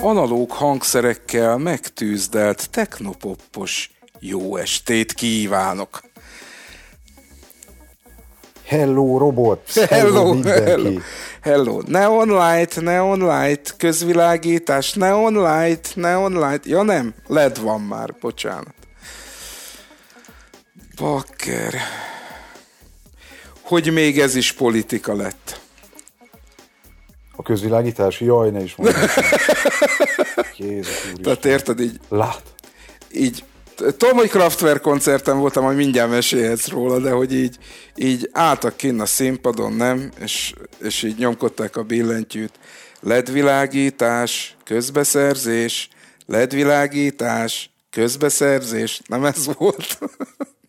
analóg hangszerekkel megtűzdelt technopoppos jó estét kívánok! Hello robot! Hello, hello, hello. Hello, Neon Light, Neon Light, közvilágítás, Neon Light, Neon Light. Ja nem, LED van már, bocsánat. Bakker. Hogy még ez is politika lett. A közvilágítás? Jaj, ne is mondjam. Jézus Tehát érted így? Lát. Így Tudom, hát, hogy Kraftwerk koncerten voltam, majd mindjárt mesélhetsz róla, de hogy így, így álltak kinn a színpadon, nem? És, és így nyomkodták a billentyűt. Ledvilágítás, közbeszerzés, ledvilágítás, közbeszerzés. Nem ez volt?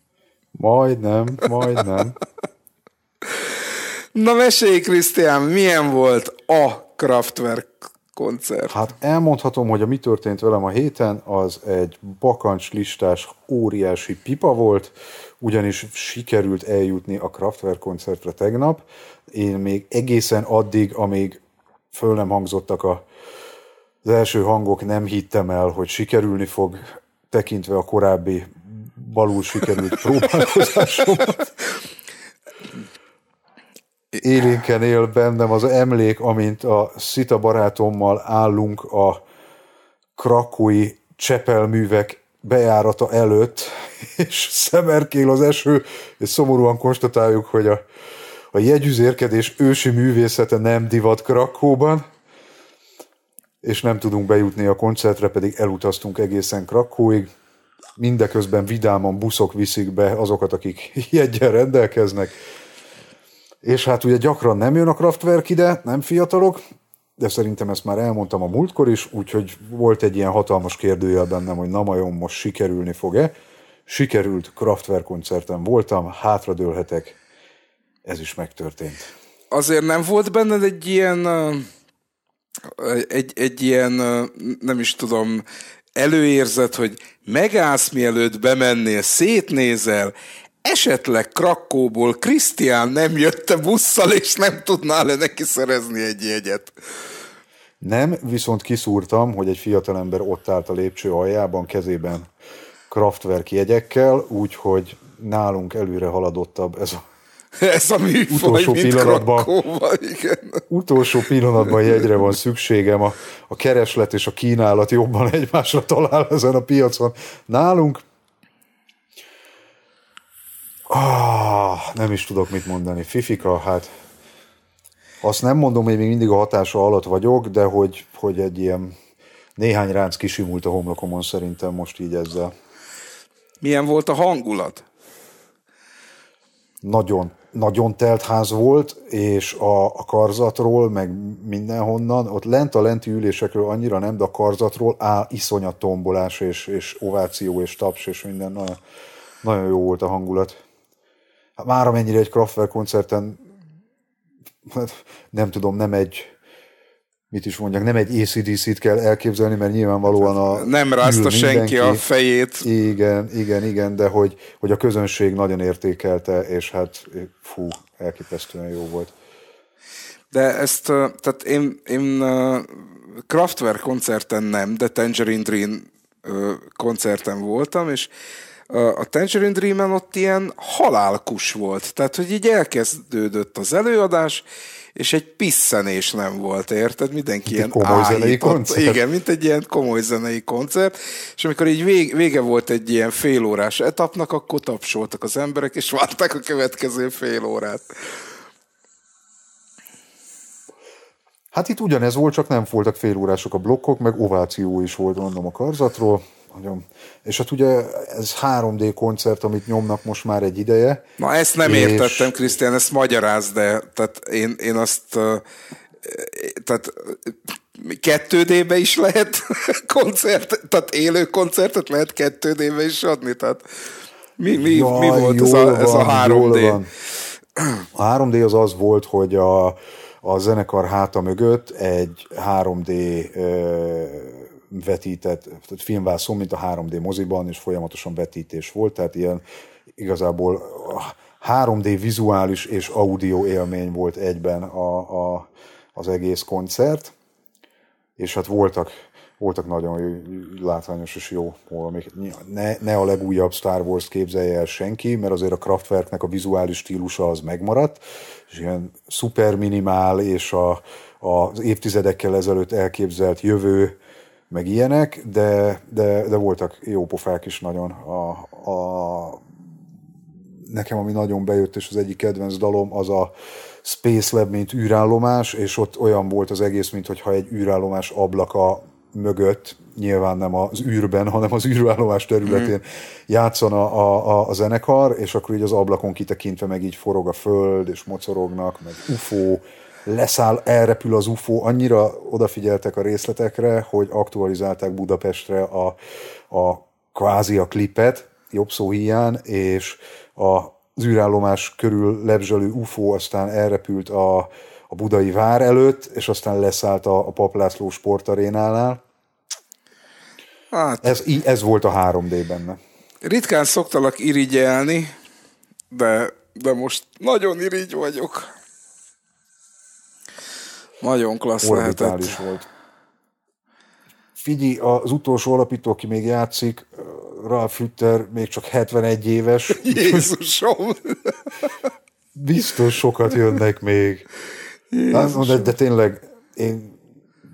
Majdnem, majdnem. Na mesélj, Krisztián, milyen volt a Kraftwerk koncert. Hát elmondhatom, hogy a mi történt velem a héten, az egy bakancs listás óriási pipa volt, ugyanis sikerült eljutni a Kraftwerk koncertre tegnap. Én még egészen addig, amíg föl nem hangzottak a, az első hangok, nem hittem el, hogy sikerülni fog, tekintve a korábbi balul sikerült próbálkozásomat élénken él bennem az emlék, amint a Szita barátommal állunk a krakói csepelművek bejárata előtt, és szemerkél az eső, és szomorúan konstatáljuk, hogy a, a jegyüzérkedés ősi művészete nem divat Krakóban, és nem tudunk bejutni a koncertre, pedig elutaztunk egészen Krakóig. Mindeközben vidáman buszok viszik be azokat, akik jegyen rendelkeznek, és hát ugye gyakran nem jön a Kraftwerk ide, nem fiatalok, de szerintem ezt már elmondtam a múltkor is, úgyhogy volt egy ilyen hatalmas kérdőjel bennem, hogy na majom most sikerülni fog-e. Sikerült, Kraftwerk koncerten voltam, hátradőlhetek, ez is megtörtént. Azért nem volt benned egy ilyen, egy, egy ilyen, nem is tudom, előérzet, hogy megállsz mielőtt bemennél, szétnézel, esetleg Krakóból Krisztián nem jött busszal, és nem tudnál le neki szerezni egy jegyet. Nem, viszont kiszúrtam, hogy egy fiatalember ott állt a lépcső aljában, kezében Kraftwerk jegyekkel, úgyhogy nálunk előre haladottabb ez a ez a műfaj, utolsó mint pillanatban, Krakóba, igen. Utolsó pillanatban jegyre van szükségem, a, a kereslet és a kínálat jobban egymásra talál ezen a piacon. Nálunk Ah, nem is tudok mit mondani. Fifika, hát azt nem mondom, hogy még mindig a hatása alatt vagyok, de hogy, hogy egy ilyen néhány ránc kisimult a homlokomon szerintem most így ezzel. Milyen volt a hangulat? Nagyon, nagyon telt ház volt, és a, a karzatról, meg mindenhonnan, ott lent a lenti ülésekről annyira nem, de a karzatról áll iszonyat tombolás, és, és ováció, és taps, és minden. Nagyon, nagyon jó volt a hangulat már amennyire egy Kraftwerk koncerten hát nem tudom, nem egy mit is mondjak, nem egy ACDC-t kell elképzelni, mert nyilvánvalóan a... Hát nem rázta senki a fejét. Igen, igen, igen, de hogy, hogy a közönség nagyon értékelte, és hát fú, elképesztően jó volt. De ezt, tehát én, én Kraftwerk koncerten nem, de Tangerine Dream koncerten voltam, és a Tangerine dream ott ilyen halálkus volt. Tehát, hogy így elkezdődött az előadás, és egy pisszenés nem volt, érted? Mindenki ilyen komoly zenei koncert. Igen, mint egy ilyen komoly zenei koncert, és amikor így vége, vége volt egy ilyen félórás etapnak, akkor tapsoltak az emberek, és várták a következő fél órát. Hát itt ugyanez volt, csak nem voltak félórások a blokkok, meg ováció is volt, mondom, a karzatról. Nagyon. És hát ugye ez 3D koncert, amit nyomnak most már egy ideje. Na ezt nem és... értettem, Krisztián, ezt magyaráz, de tehát én, én azt tehát 2 d is lehet koncert, tehát élő koncertet lehet 2 d is adni, tehát mi, mi, ja, mi volt ez a, ez a 3D? A 3D az az volt, hogy a, a zenekar háta mögött egy 3D ö, vetített, tehát filmvászon, mint a 3D moziban, és folyamatosan vetítés volt, tehát ilyen igazából 3D vizuális és audio élmény volt egyben a, a, az egész koncert, és hát voltak, voltak nagyon látványos és jó valamik. Ne, ne a legújabb Star Wars képzelje el senki, mert azért a Kraftwerknek a vizuális stílusa az megmaradt, és ilyen szuper minimál, és a, az évtizedekkel ezelőtt elképzelt jövő meg ilyenek, de, de, de voltak jó pofák is nagyon. A, a, nekem, ami nagyon bejött, és az egyik kedvenc dalom, az a Space Lab, mint űrállomás, és ott olyan volt az egész, mint hogyha egy űrállomás ablaka mögött, nyilván nem az űrben, hanem az űrállomás területén mm. játszana a, a, a zenekar, és akkor így az ablakon kitekintve meg így forog a föld, és mocorognak, meg UFO, leszáll, elrepül az UFO, annyira odafigyeltek a részletekre, hogy aktualizálták Budapestre a, a kvázi a klipet, jobb szó hiány, és a űrállomás körül lebzselő UFO aztán elrepült a, a budai vár előtt, és aztán leszállt a, a Paplászló sportarénánál. Hát, ez, ez volt a 3D benne. Ritkán szoktalak irigyelni, de, de most nagyon irigy vagyok. Nagyon klassz orbitális lehetett. volt. Figyelj, az utolsó alapító, aki még játszik, Ralf Hütter még csak 71 éves. Jézusom! Biztos sokat jönnek még. Jézusom. De, de tényleg, én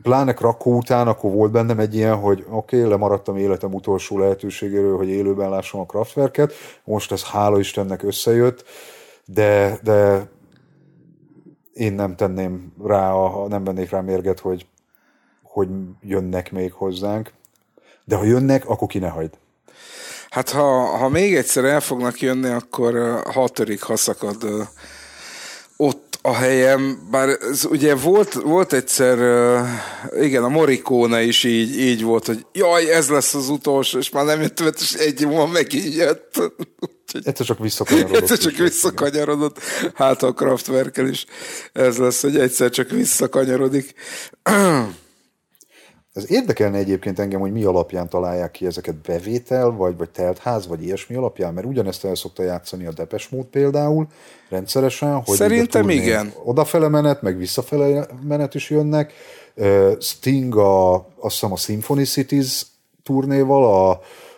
pláne rakó után, akkor volt bennem egy ilyen, hogy oké, okay, lemaradtam életem utolsó lehetőségéről, hogy élőben lássam a Kraftwerket, most ez hála Istennek összejött, de, de én nem tenném rá, a, nem vennék rá mérget, hogy, hogy jönnek még hozzánk. De ha jönnek, akkor ki ne hagyd. Hát ha, ha még egyszer el fognak jönni, akkor hatodik szakad ott a helyem, bár ez ugye volt, volt egyszer, igen, a Morikóna is így, így volt, hogy jaj, ez lesz az utolsó, és már nem jött, és egy múlva megint jött. Egyszer csak visszakanyarodott. Egyszer csak visszakanyarodott. Hát a Kraftwerkel is ez lesz, hogy egyszer csak visszakanyarodik. Ez érdekelne egyébként engem, hogy mi alapján találják ki ezeket bevétel, vagy, vagy teltház, vagy ilyesmi alapján, mert ugyanezt el szokta játszani a Depes mód például rendszeresen. Hogy Szerintem igen. Odafele menet, meg visszafele menet is jönnek. Sting a, azt hiszem a Symphony Cities turnéval, a,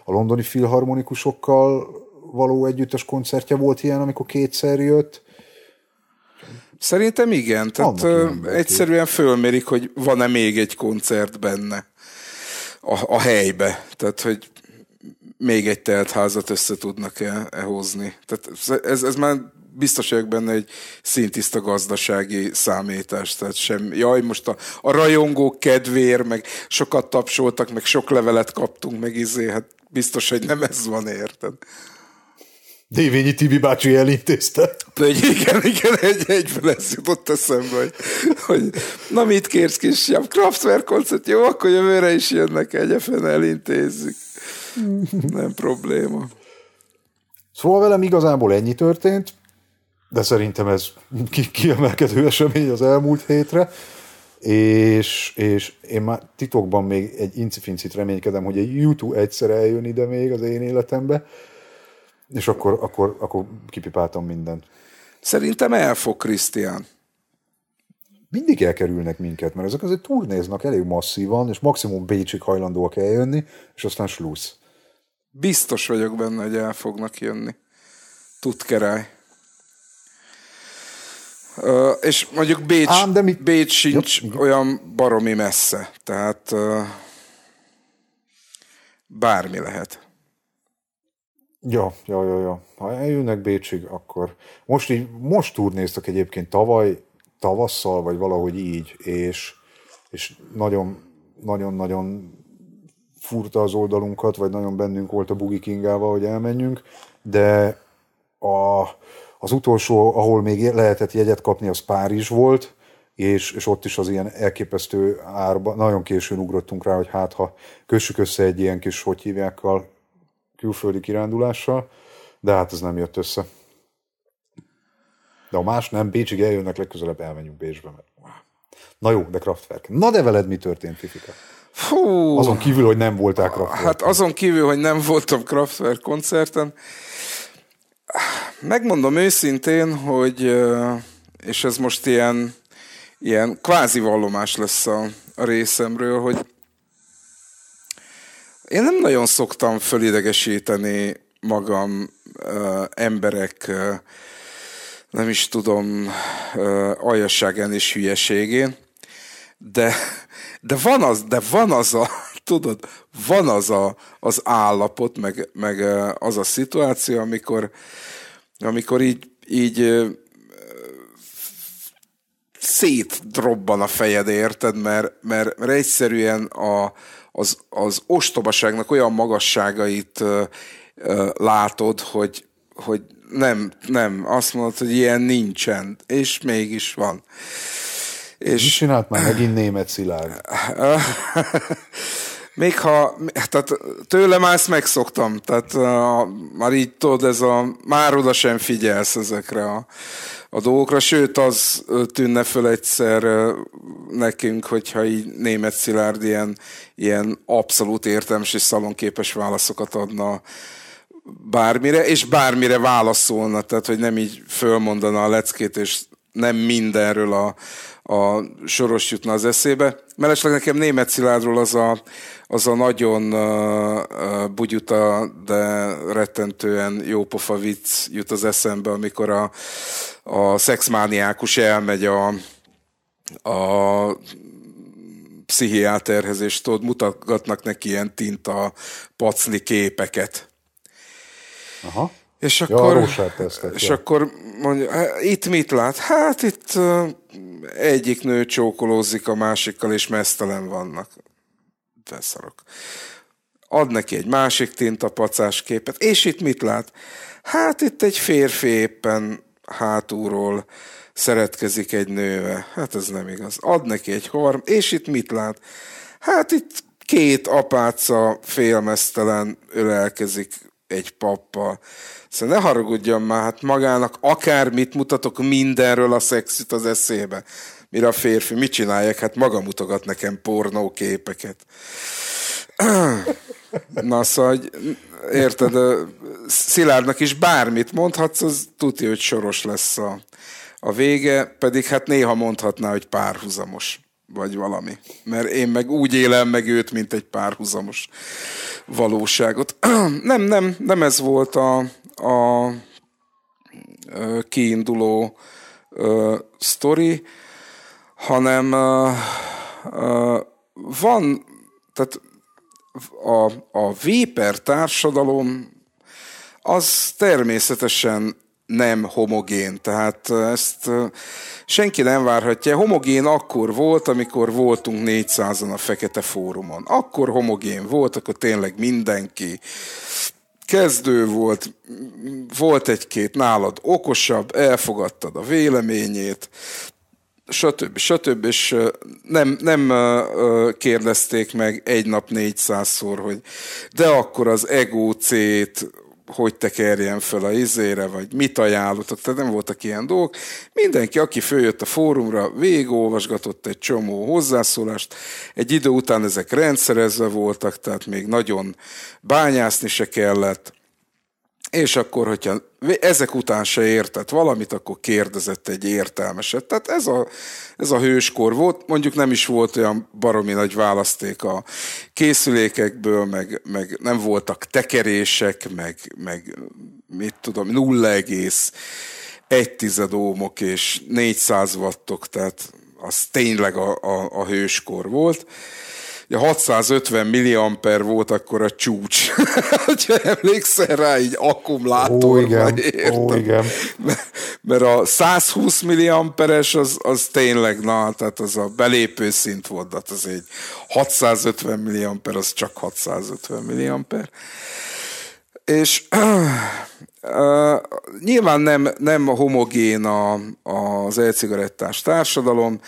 a londoni filharmonikusokkal való együttes koncertje volt ilyen, amikor kétszer jött. Szerintem igen, tehát ö, egyszerűen fölmérik, hogy van-e még egy koncert benne a, a helybe, tehát hogy még egy teltházat össze tudnak-e e hozni. Tehát ez, ez már biztos vagyok benne egy szintiszta gazdasági számítás, tehát sem, jaj, most a, a rajongók kedvér, meg sokat tapsoltak, meg sok levelet kaptunk, meg izé, hát biztos, hogy nem ez van, érted? Dévényi Tibi bácsi elintézte. Pögy, igen, igen, egy, egy lesz jutott eszembe, hogy, hogy na mit kérsz kis Kraftwerk koncert, jó, akkor jövőre is jönnek egyefen, elintézzük. Nem probléma. Szóval velem igazából ennyi történt, de szerintem ez ki- kiemelkedő esemény az elmúlt hétre, és, és én már titokban még egy incifincit reménykedem, hogy egy YouTube egyszer eljön ide még az én életembe, és akkor, akkor, akkor kipipáltam mindent. Szerintem el fog Krisztián. Mindig elkerülnek minket, mert ezek azért turnéznak elég masszívan, és maximum Bécsig hajlandóak eljönni, és aztán slusz. Biztos vagyok benne, hogy el fognak jönni. Tud kerály. Uh, és mondjuk Bécs, Ám, de mi... Bécs sincs Jop. olyan baromi messze. Tehát uh, bármi lehet. Ja, ja, ja, ja. Ha eljönnek Bécsig, akkor... Most így, most turnéztak egyébként tavaly, tavasszal, vagy valahogy így, és, és nagyon, nagyon, nagyon furta az oldalunkat, vagy nagyon bennünk volt a Bugi Kingával, hogy elmenjünk, de a, az utolsó, ahol még lehetett jegyet kapni, az Párizs volt, és, és ott is az ilyen elképesztő árba, nagyon későn ugrottunk rá, hogy hát ha kössük össze egy ilyen kis, hogy hívják, külföldi kirándulással, de hát ez nem jött össze. De ha más nem, Bécsig eljönnek, legközelebb elmenjünk Bécsbe. Mert... Na jó, de Kraftwerk. Na de veled mi történt, Fifika? Fú, azon kívül, hogy nem voltál ah, Kraftwerk. Hát azon kívül, hogy nem voltam Kraftwerk koncerten. Megmondom őszintén, hogy, és ez most ilyen, ilyen kvázi vallomás lesz a, a részemről, hogy én nem nagyon szoktam fölidegesíteni magam ö, emberek, ö, nem is tudom, ö, és hülyeségén, de, de, van az, de van az a, tudod, van az a, az állapot, meg, meg az a szituáció, amikor, amikor így, így szétdrobban a fejed, érted? Mert, mert, mert egyszerűen a, az, az ostobaságnak olyan magasságait ö, ö, látod, hogy, hogy nem, nem, azt mondod, hogy ilyen nincsen, és mégis van. És... Mi csinált már megint német szilárd? még ha, tehát tőlem ezt megszoktam, tehát a, már így tudod, ez a, már oda sem figyelsz ezekre a, a dolgokra, sőt az tűnne föl egyszer nekünk, hogyha így német Szilárd ilyen, ilyen abszolút értelmes és szalonképes válaszokat adna bármire, és bármire válaszolna, tehát hogy nem így fölmondana a leckét, és nem mindenről a, a soros jutna az eszébe. Mellesleg nekem német Szilárdról az a az a nagyon uh, bugyuta, de rettentően jópofa vicc jut az eszembe, amikor a, a szexmániákus elmegy a, a pszichiáterhez, és tudod, mutatgatnak neki ilyen tinta pacni képeket. Aha. És akkor, ja, tesztek, és ja. akkor mondja, hát, itt mit lát? Hát itt egyik nő csókolózik a másikkal, és mesztelen vannak szarok. Ad neki egy másik tintapacás képet, és itt mit lát? Hát itt egy férfi éppen hátulról szeretkezik egy nőve. Hát ez nem igaz. Ad neki egy harm, és itt mit lát? Hát itt két apáca félmeztelen ölelkezik egy pappal. Szóval ne haragudjon már, hát magának akármit mutatok mindenről a szexit az eszébe. Mire a férfi, mit csinálják? Hát maga mutogat nekem pornóképeket. Na szóval, hogy érted, Szilárdnak is bármit mondhatsz, az tudja, hogy soros lesz a, a vége, pedig hát néha mondhatná, hogy párhuzamos vagy valami. Mert én meg úgy élem meg őt, mint egy párhuzamos valóságot. Nem, nem, nem ez volt a, a kiinduló sztori hanem uh, uh, van, tehát a, a véper társadalom az természetesen nem homogén, tehát ezt senki nem várhatja. Homogén akkor volt, amikor voltunk 400-an a Fekete Fórumon. Akkor homogén volt, akkor tényleg mindenki kezdő volt, volt egy-két nálad okosabb, elfogadtad a véleményét, stb. stb. És nem, nem kérdezték meg egy nap 400-szor, hogy de akkor az ego cét hogy tekerjen fel a izére, vagy mit ajánlottak, tehát nem voltak ilyen dolgok. Mindenki, aki följött a fórumra, végigolvasgatott egy csomó hozzászólást, egy idő után ezek rendszerezve voltak, tehát még nagyon bányászni se kellett, és akkor, hogyha ezek után se értett valamit, akkor kérdezett egy értelmeset. Tehát ez a, ez a hőskor volt, mondjuk nem is volt olyan baromi nagy választék a készülékekből, meg, meg nem voltak tekerések, meg, meg mit tudom, 0,1 tized ómok és 400 wattok, tehát az tényleg a, a, a hőskor volt ugye 650 milliamper volt akkor a csúcs. ha emlékszel rá, így akkumulátorra Ó, igen. Ó, igen. Mert, a 120 milliamperes az, az tényleg, na, tehát az a belépő szint volt, tehát az egy 650 milliamper, az csak 650 milliamper. És Uh, nyilván nem, nem homogén a, az elcigarettás társadalom,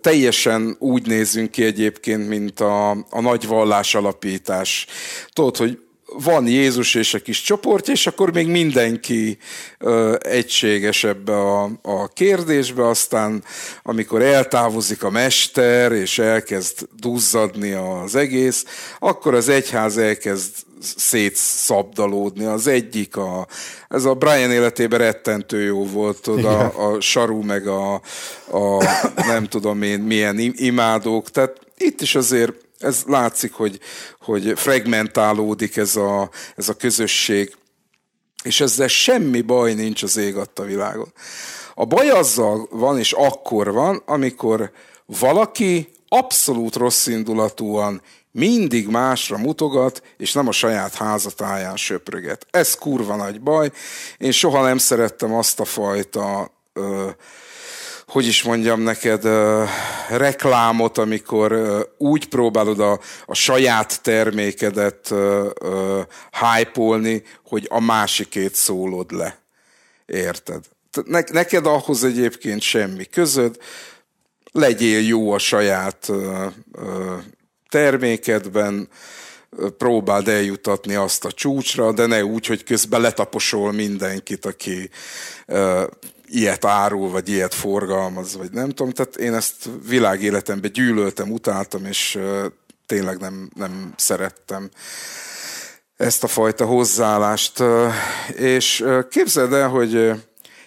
teljesen úgy nézünk ki egyébként, mint a, a nagy vallás alapítás. Tudod, hogy van Jézus és a kis csoport, és akkor még mindenki ö, egységes ebbe a, a kérdésbe, aztán amikor eltávozik a mester, és elkezd duzzadni az egész, akkor az egyház elkezd szétszabdalódni. Az egyik, a, ez a Brian életében rettentő jó volt, oda, a sarú, meg a, a nem tudom én milyen imádók, tehát itt is azért ez látszik, hogy, hogy fragmentálódik ez a, ez a közösség, és ezzel semmi baj nincs az ég adta világon. A baj azzal van, és akkor van, amikor valaki abszolút rosszindulatúan mindig másra mutogat, és nem a saját házatáján söpröget. Ez kurva nagy baj. Én soha nem szerettem azt a fajta ö, hogy is mondjam neked, reklámot, amikor úgy próbálod a, a saját termékedet hype hogy a másikét szólod le. Érted? Ne, neked ahhoz egyébként semmi közöd, legyél jó a saját termékedben, próbáld eljutatni azt a csúcsra, de ne úgy, hogy közben letaposol mindenkit, aki ilyet árul, vagy ilyet forgalmaz, vagy nem tudom. Tehát én ezt világéletemben gyűlöltem, utáltam, és tényleg nem, nem szerettem ezt a fajta hozzáállást. És képzeld el, hogy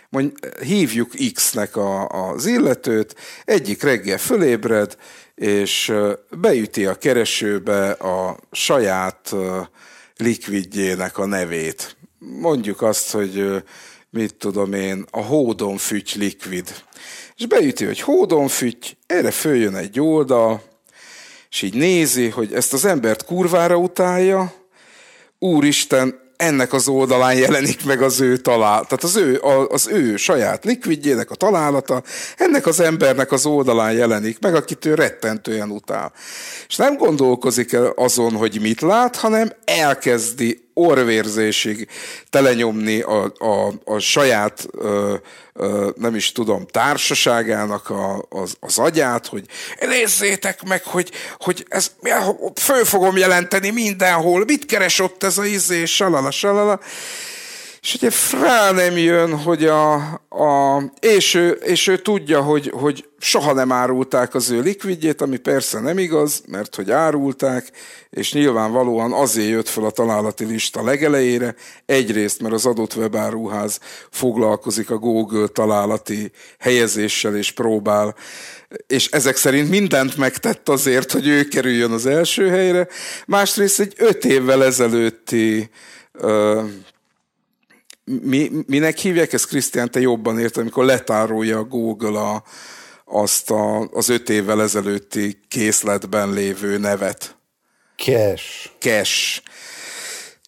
mondj, hívjuk X-nek a, az illetőt, egyik reggel fölébred, és beüti a keresőbe a saját likvidjének a nevét. Mondjuk azt, hogy mit tudom én, a hódonfüty likvid. És beüti, hogy hódonfüty, erre följön egy oldal, és így nézi, hogy ezt az embert kurvára utálja, úristen, ennek az oldalán jelenik meg az ő talál, tehát az ő, az ő saját likvidjének a találata, ennek az embernek az oldalán jelenik meg, akit ő rettentően utál. És nem gondolkozik el azon, hogy mit lát, hanem elkezdi orvérzésig telenyomni a, a, a saját, ö, ö, nem is tudom, társaságának a, az, az agyát, hogy nézzétek meg, hogy, hogy ez föl fogom jelenteni mindenhol, mit keres ott ez a izé, salala, salala. És ugye frá nem jön, hogy a, a és, ő, és ő tudja, hogy, hogy soha nem árulták az ő likvidjét, ami persze nem igaz, mert hogy árulták, és nyilvánvalóan azért jött fel a találati lista legelejére, egyrészt, mert az adott webáruház foglalkozik a Google találati helyezéssel, és próbál, és ezek szerint mindent megtett azért, hogy ő kerüljön az első helyre, másrészt egy öt évvel ezelőtti mi, minek hívják ezt, Krisztián, te jobban érted, amikor letárolja a Google a, azt a, az öt évvel ezelőtti készletben lévő nevet. Cash. Cash.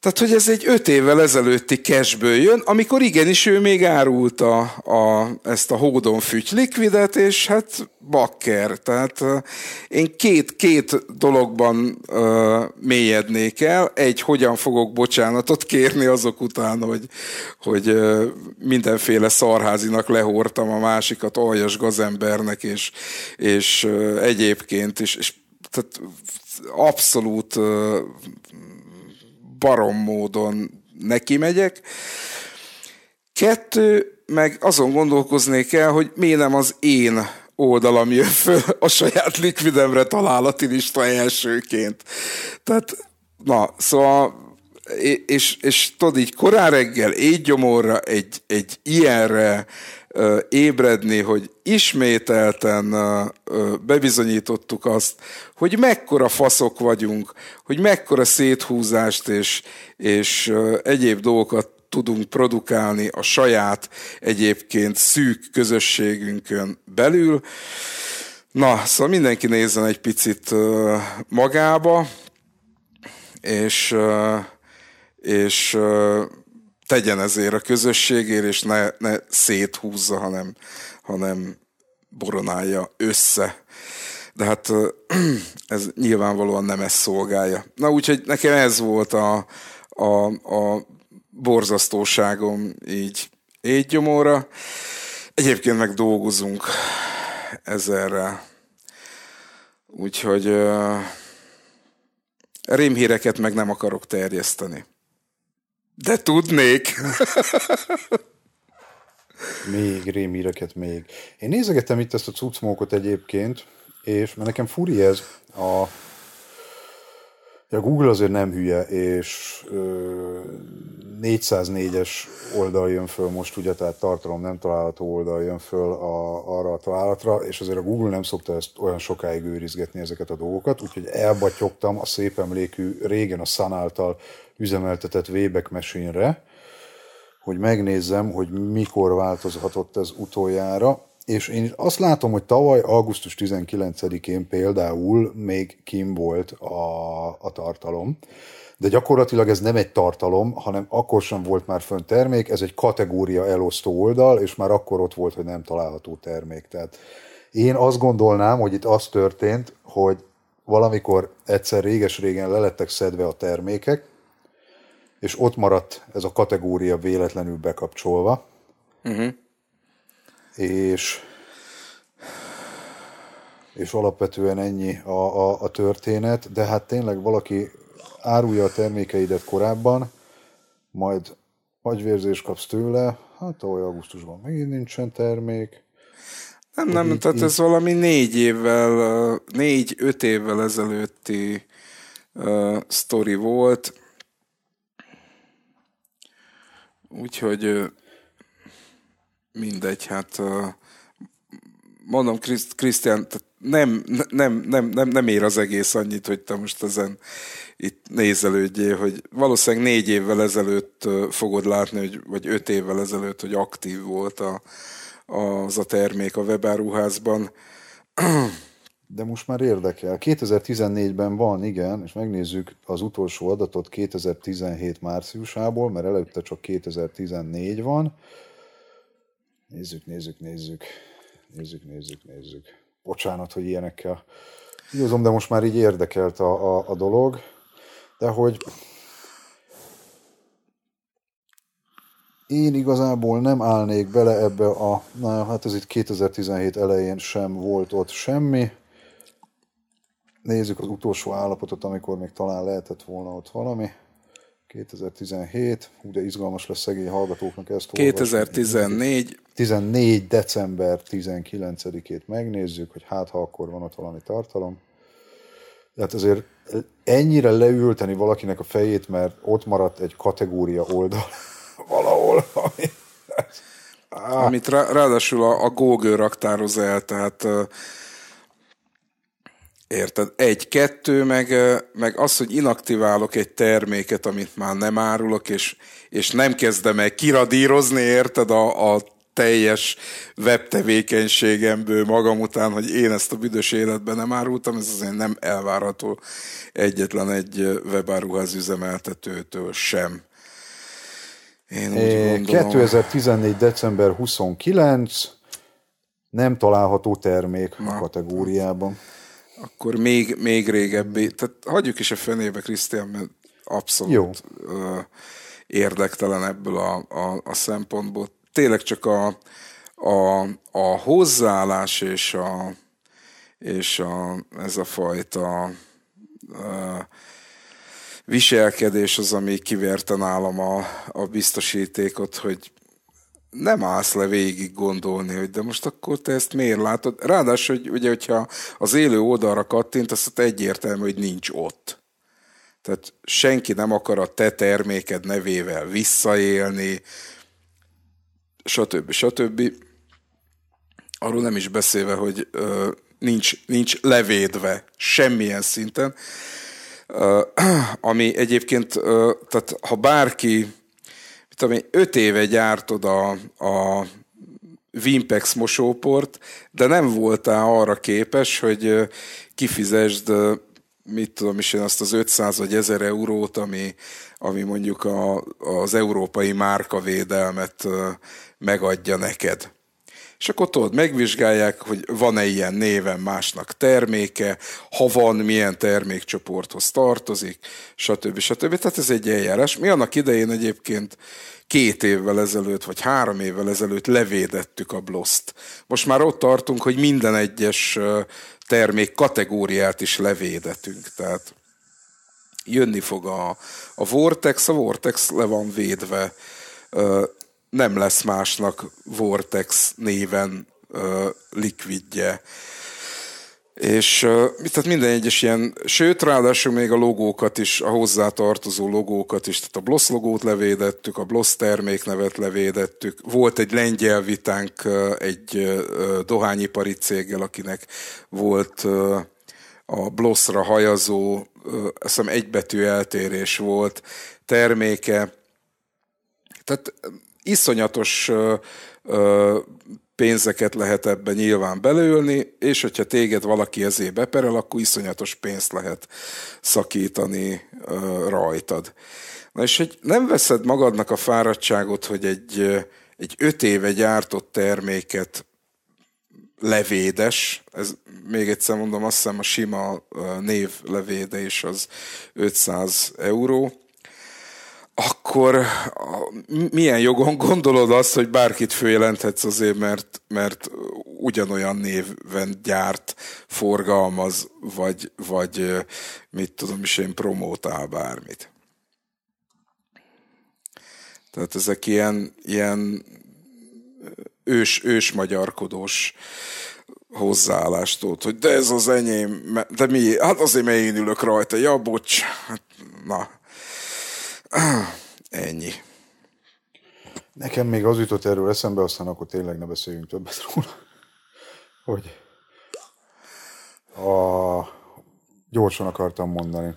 Tehát, hogy ez egy öt évvel ezelőtti cashből jön, amikor igenis ő még árulta a, ezt a fügy likvidet, és hát bakker. Tehát én két, két dologban ö, mélyednék el. Egy, hogyan fogok bocsánatot kérni azok után, hogy, hogy ö, mindenféle szarházinak lehortam a másikat, aljas gazembernek, és, és ö, egyébként is. És, tehát abszolút barom módon neki megyek. Kettő, meg azon gondolkoznék el, hogy miért nem az én oldalam jön föl a saját likvidemre találati lista elsőként. Tehát, na, szóval, és, és tudod, így korán reggel, egy gyomorra, egy, egy ilyenre, ébredni, hogy ismételten bebizonyítottuk azt, hogy mekkora faszok vagyunk, hogy mekkora széthúzást és, és egyéb dolgokat tudunk produkálni a saját egyébként szűk közösségünkön belül. Na, szóval mindenki nézzen egy picit magába, és, és tegyen ezért a közösségért, és ne, ne széthúzza, hanem, hanem boronálja össze. De hát ez nyilvánvalóan nem ezt szolgálja. Na úgyhogy nekem ez volt a, a, a borzasztóságom így étgyomóra. Egyébként meg dolgozunk ezerre. Úgyhogy uh, rémhíreket meg nem akarok terjeszteni. De tudnék. még, rémíreket még. Én nézegettem itt ezt a cuccmókot egyébként, és mert nekem furi ez a... A Google azért nem hülye, és ö, 404-es oldal jön föl most, ugye, tehát tartalom nem található oldal jön föl a, arra a találatra, és azért a Google nem szokta ezt olyan sokáig őrizgetni ezeket a dolgokat, úgyhogy elbatyogtam a szép emlékű, régen a Sun által üzemeltetett vébek mesénre, hogy megnézzem, hogy mikor változhatott ez utoljára, és én azt látom, hogy tavaly augusztus 19-én például még kim volt a, a tartalom, de gyakorlatilag ez nem egy tartalom, hanem akkor sem volt már fönn termék, ez egy kategória elosztó oldal, és már akkor ott volt, hogy nem található termék. Tehát én azt gondolnám, hogy itt az történt, hogy valamikor egyszer réges-régen lelettek szedve a termékek, és ott maradt ez a kategória véletlenül bekapcsolva. Uh-huh. És és alapvetően ennyi a, a, a történet, de hát tényleg valaki árulja a termékeidet korábban, majd agyvérzést kapsz tőle, hát tavaly augusztusban megint nincsen termék. Nem, nem, így, tehát ez valami négy évvel, négy-öt évvel ezelőtti uh, sztori volt, Úgyhogy mindegy, hát mondom, Krisztián, nem, nem, nem, nem, nem ér az egész annyit, hogy te most ezen itt nézelődjél, hogy valószínűleg négy évvel ezelőtt fogod látni, hogy, vagy öt évvel ezelőtt, hogy aktív volt a, az a termék a webáruházban. de most már érdekel. 2014-ben van, igen, és megnézzük az utolsó adatot 2017 márciusából, mert előtte csak 2014 van. Nézzük, nézzük, nézzük. Nézzük, nézzük, nézzük. Bocsánat, hogy ilyenekkel. Józom, de most már így érdekelt a, a, a dolog. De hogy én igazából nem állnék bele ebbe a, na, hát ez itt 2017 elején sem volt ott semmi, nézzük az utolsó állapotot, amikor még talán lehetett volna ott valami. 2017, ugye izgalmas lesz szegény hallgatóknak ezt 2014. Olvasni. 14. december 19-ét megnézzük, hogy hát ha akkor van ott valami tartalom. Tehát azért ennyire leülteni valakinek a fejét, mert ott maradt egy kategória oldal valahol, ami... Amit rá, ráadásul a, a Google raktároz el, tehát Érted? Egy-kettő, meg, meg az, hogy inaktiválok egy terméket, amit már nem árulok, és, és nem kezdem el kiradírozni, érted, a, a teljes webtevékenységemből magam után, hogy én ezt a büdös életben nem árultam, ez azért nem elvárható egyetlen egy webáruház üzemeltetőtől sem. Én úgy eh, gondolom. 2014. december 29 nem található termék Na. kategóriában akkor még, még régebbi. Tehát hagyjuk is a fenébe Krisztián, mert abszolút Jó. érdektelen ebből a, a, a szempontból. Tényleg csak a, a, a hozzáállás és a, és a, ez a fajta a, viselkedés az, ami kiverte nálam a, a biztosítékot, hogy nem állsz le végig gondolni, hogy de most akkor te ezt miért látod. Ráadásul, hogy ugye, hogyha az élő oldalra kattint, azt egyértelmű, hogy nincs ott. Tehát senki nem akar a te terméked nevével visszaélni, stb. stb. Arról nem is beszélve, hogy ö, nincs, nincs levédve semmilyen szinten. Ö, ami egyébként, ö, tehát ha bárki tudom én, öt éve gyártod a, a Vimpex mosóport, de nem voltál arra képes, hogy kifizesd, mit tudom is én, azt az 500 vagy 1000 eurót, ami, ami mondjuk a, az európai márkavédelmet megadja neked és akkor tudod, megvizsgálják, hogy van-e ilyen néven másnak terméke, ha van, milyen termékcsoporthoz tartozik, stb. stb. Tehát ez egy eljárás. Mi annak idején egyébként két évvel ezelőtt, vagy három évvel ezelőtt levédettük a bloszt. Most már ott tartunk, hogy minden egyes termék kategóriát is levédetünk. Tehát jönni fog a, a Vortex, a Vortex le van védve nem lesz másnak Vortex néven uh, likvidje. És uh, tehát minden egyes ilyen, sőt, ráadásul még a logókat is, a hozzátartozó logókat is, tehát a Bloss logót levédettük, a Bloss terméknevet levédettük. Volt egy lengyel vitánk egy uh, dohányipari céggel, akinek volt uh, a Blossra hajazó, uh, azt hiszem egybetű eltérés volt terméke. Tehát iszonyatos pénzeket lehet ebbe nyilván belőlni, és hogyha téged valaki ezért beperel, akkor iszonyatos pénzt lehet szakítani rajtad. Na és hogy nem veszed magadnak a fáradtságot, hogy egy, egy öt éve gyártott terméket levédes, ez még egyszer mondom, azt hiszem a sima névlevédés az 500 euró, akkor milyen jogon gondolod azt, hogy bárkit főjelenthetsz azért, mert, mert ugyanolyan néven gyárt, forgalmaz, vagy, vagy mit tudom is én, promótál bármit. Tehát ezek ilyen, ilyen ős, ős magyarkodós hozzáállást tudod, hogy de ez az enyém, de mi, hát azért mert én ülök rajta, ja bocs, hát, na, Ennyi. Nekem még az jutott erről eszembe, aztán akkor tényleg ne beszéljünk többet róla, hogy a... gyorsan akartam mondani.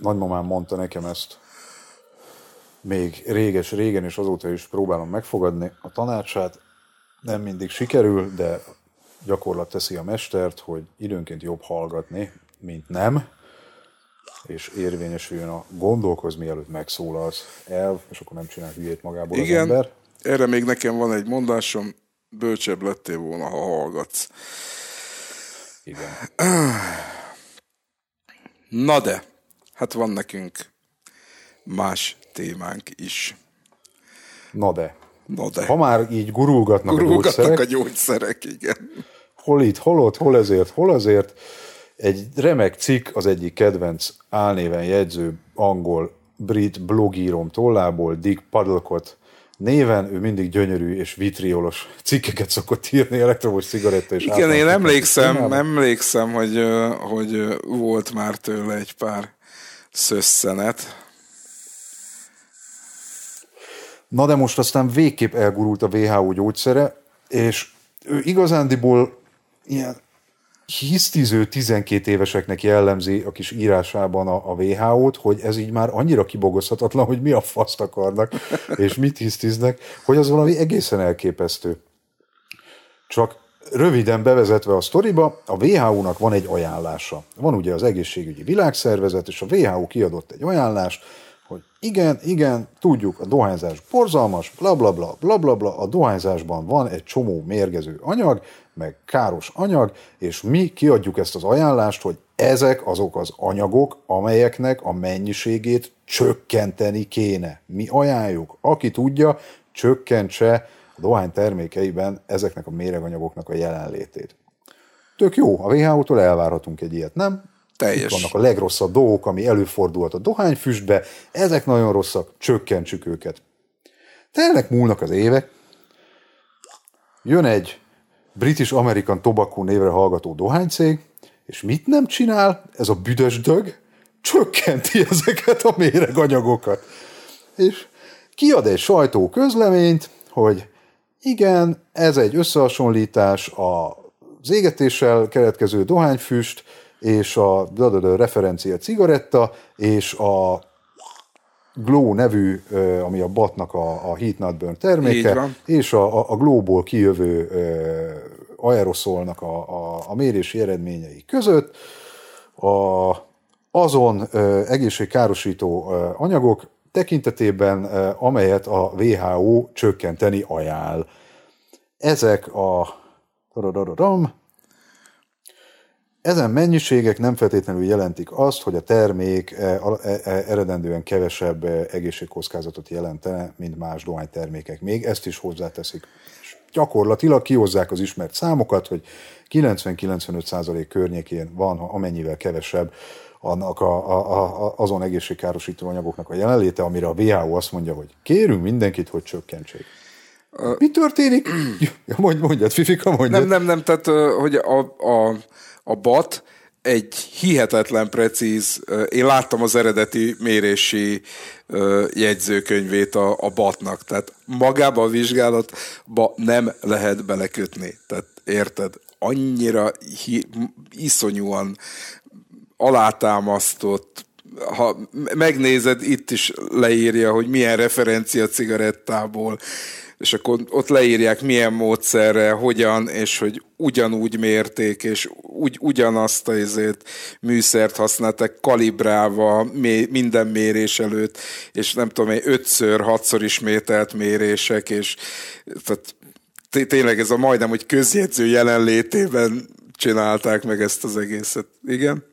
Nagymamám mondta nekem ezt, még réges, régen, és azóta is próbálom megfogadni a tanácsát. Nem mindig sikerül, de gyakorlat teszi a mestert, hogy időnként jobb hallgatni, mint nem és érvényesüljön a gondolkoz, mielőtt megszólalsz elv, és akkor nem csinál hülyét magából Igen, az ember. erre még nekem van egy mondásom, bölcsebb lettél volna, ha hallgatsz. Igen. Na de, hát van nekünk más témánk is. Na de. Na de. Ha már így gurulgatnak, gurulgatnak a gyógyszerek. a gyógyszerek, igen. Hol itt, hol ott, hol ezért, hol azért egy remek cikk az egyik kedvenc álnéven jegyző angol brit blogírom tollából, Dick Paddlecott néven, ő mindig gyönyörű és vitriolos cikkeket szokott írni, elektromos cigaretta és Igen, én emlékszem, emlékszem, hogy, hogy volt már tőle egy pár szösszenet. Na de most aztán végképp elgurult a WHO gyógyszere, és ő igazándiból ilyen hisztiző 12 éveseknek jellemzi a kis írásában a, a WHO-t, hogy ez így már annyira kibogozhatatlan, hogy mi a faszt akarnak, és mit hisztiznek, hogy az valami egészen elképesztő. Csak röviden bevezetve a sztoriba, a WHO-nak van egy ajánlása. Van ugye az egészségügyi világszervezet, és a WHO kiadott egy ajánlást, hogy igen, igen, tudjuk, a dohányzás borzalmas, bla bla bla, bla bla bla, a dohányzásban van egy csomó mérgező anyag, meg káros anyag, és mi kiadjuk ezt az ajánlást, hogy ezek azok az anyagok, amelyeknek a mennyiségét csökkenteni kéne. Mi ajánljuk, aki tudja, csökkentse a dohány termékeiben ezeknek a méreganyagoknak a jelenlétét. Tök jó, a WHO-tól elvárhatunk egy ilyet, nem? Teljes. Itt vannak a legrosszabb dolgok, ami előfordulhat a dohányfüstbe, ezek nagyon rosszak, csökkentsük őket. Telnek múlnak az évek, jön egy British American Tobacco névre hallgató dohánycég, és mit nem csinál ez a büdös dög? Csökkenti ezeket a méreganyagokat. És kiad egy közleményt, hogy igen, ez egy összehasonlítás a égetéssel keletkező dohányfüst és a referencia cigaretta és a Glow nevű, ami a Batnak a, a Heat Not Burn terméke, és a, a Glowból kijövő aeroszolnak a, a, a mérési eredményei között. A, azon egészségkárosító anyagok tekintetében, amelyet a WHO csökkenteni ajánl. Ezek a ezen mennyiségek nem feltétlenül jelentik azt, hogy a termék e, e, e, eredendően kevesebb egészségkockázatot jelentene, mint más dohánytermékek. Még ezt is hozzáteszik. És gyakorlatilag kihozzák az ismert számokat, hogy 90-95% környékén van, ha amennyivel kevesebb annak a, a, a, azon egészségkárosító anyagoknak a jelenléte, amire a WHO azt mondja, hogy kérünk mindenkit, hogy csökkentsék. Mi történik? mondj, mondjad, Fifika, mondjad. Nem, nem, nem, tehát hogy a, a a BAT egy hihetetlen precíz, én láttam az eredeti mérési jegyzőkönyvét a, a batnak, tehát magába a vizsgálatba nem lehet belekötni. Tehát érted? Annyira hi, iszonyúan alátámasztott, ha megnézed, itt is leírja, hogy milyen referencia cigarettából és akkor ott leírják milyen módszerre, hogyan, és hogy ugyanúgy mérték, és ugy, ugyanazt a izét, műszert használtak, kalibrálva mé, minden mérés előtt, és nem tudom, egy ötször, hatszor ismételt mérések, és tehát tényleg ez a majdnem, hogy közjegyző jelenlétében csinálták meg ezt az egészet. Igen?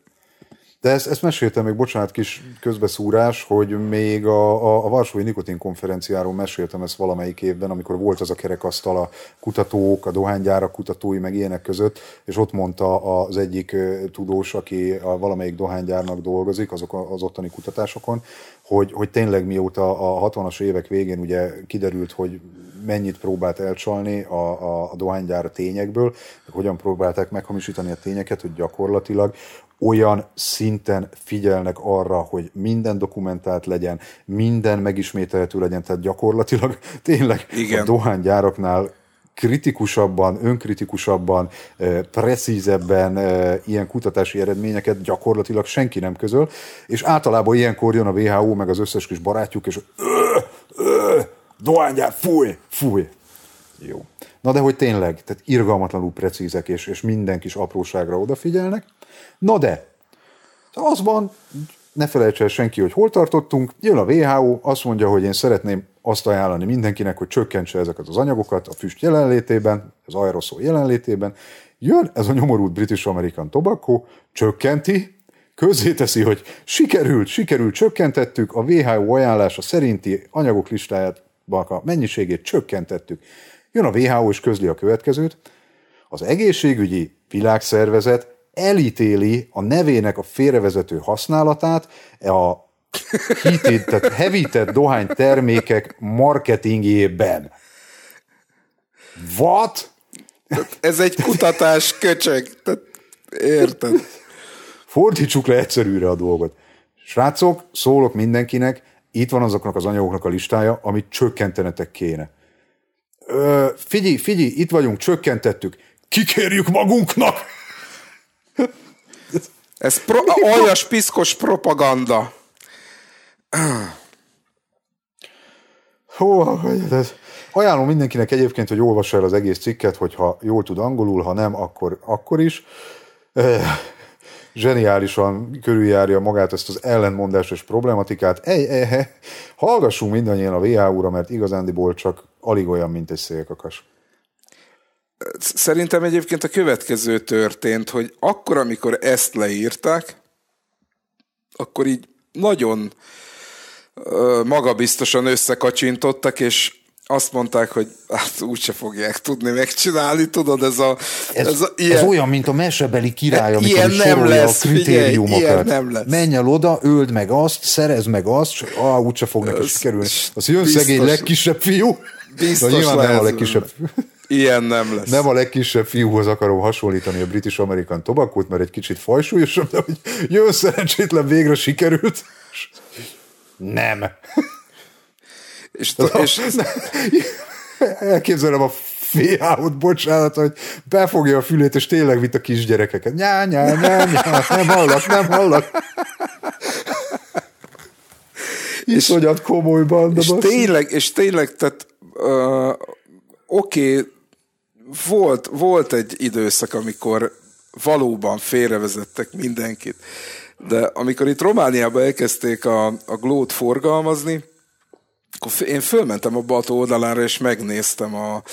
De ezt, ezt meséltem még, bocsánat, kis közbeszúrás, hogy még a, a, a Varsói Nikotin konferenciáról meséltem ezt valamelyik évben, amikor volt az a kerekasztal a kutatók, a dohánygyárak kutatói, meg ilyenek között, és ott mondta az egyik tudós, aki a valamelyik dohánygyárnak dolgozik, azok az ottani kutatásokon, hogy, hogy tényleg mióta a 60-as évek végén ugye kiderült, hogy mennyit próbált elcsalni a, a, a dohánygyár tényekből, hogyan próbálták meghamisítani a tényeket, hogy gyakorlatilag olyan szinten figyelnek arra, hogy minden dokumentált legyen, minden megismételhető legyen, tehát gyakorlatilag tényleg Igen. a dohánygyáraknál kritikusabban, önkritikusabban, eh, precízebben eh, ilyen kutatási eredményeket gyakorlatilag senki nem közöl, és általában ilyenkor jön a WHO, meg az összes kis barátjuk, és dohánygyár, fúj, fúj. Jó. Na de hogy tényleg, tehát irgalmatlanul precízek, és, és minden kis apróságra odafigyelnek. Na de, az van, ne felejtse el senki, hogy hol tartottunk, jön a WHO, azt mondja, hogy én szeretném azt ajánlani mindenkinek, hogy csökkentse ezeket az anyagokat a füst jelenlétében, az aeroszol jelenlétében. Jön ez a nyomorult British American Tobacco, csökkenti, közzéteszi, hogy sikerült, sikerült, csökkentettük, a WHO ajánlása szerinti anyagok listáját a mennyiségét csökkentettük. Jön a WHO és közli a következőt. Az egészségügyi világszervezet elítéli a nevének a félrevezető használatát, e a hitét, tehát hevített dohány termékek marketingjében. What? ez egy kutatás, köcsög. Tehát, érted? Fordítsuk le egyszerűre a dolgot. Srácok, szólok mindenkinek, itt van azoknak az anyagoknak a listája, amit csökkentenetek kéne. Ö, figyelj, figyelj, itt vagyunk, csökkentettük. Kikérjük magunknak! Ez pro- olyas piszkos propaganda. Hú, ez... Ajánlom mindenkinek egyébként, hogy olvassa el az egész cikket, hogyha jól tud angolul, ha nem, akkor, akkor is. E, zseniálisan körüljárja magát ezt az ellenmondásos problématikát. E, e, e. Hallgassunk mindannyian a WHO-ra, mert igazándiból csak alig olyan, mint egy szélkakas. Szerintem egyébként a következő történt, hogy akkor, amikor ezt leírták, akkor így nagyon magabiztosan összekacsintottak, és azt mondták, hogy hát úgyse fogják tudni megcsinálni, tudod, ez a... Ez, ez, a, ilyen, ez olyan, mint a mesebeli király, amikor ilyen nem lesz, a kritériumokat. Figyelj, ilyen nem lesz. Menj el oda, öld meg azt, szerez meg azt, és á, úgyse fog neki sikerülni. Az jön biztos. szegény legkisebb fiú. Biztos De nyilván nem a legkisebb... Ilyen nem lesz. Nem a legkisebb fiúhoz akarom hasonlítani a British American tobacco mert egy kicsit fajsúlyosabb, de hogy jó szerencsétlen, végre sikerült. Nem. És, t- és... Elképzelem a fiáot, bocsánat, hogy befogja a fülét, és tényleg vitt a kisgyerekeket. Nyá, nyá, nyá, nyá, nem hallak, nem hallak. Iszonyat komoly banda. És tényleg, és tényleg, tehát uh, oké, okay, volt, volt egy időszak, amikor valóban félrevezettek mindenkit. De amikor itt Romániába elkezdték a, a glót forgalmazni, akkor én fölmentem a Bató oldalára, és megnéztem a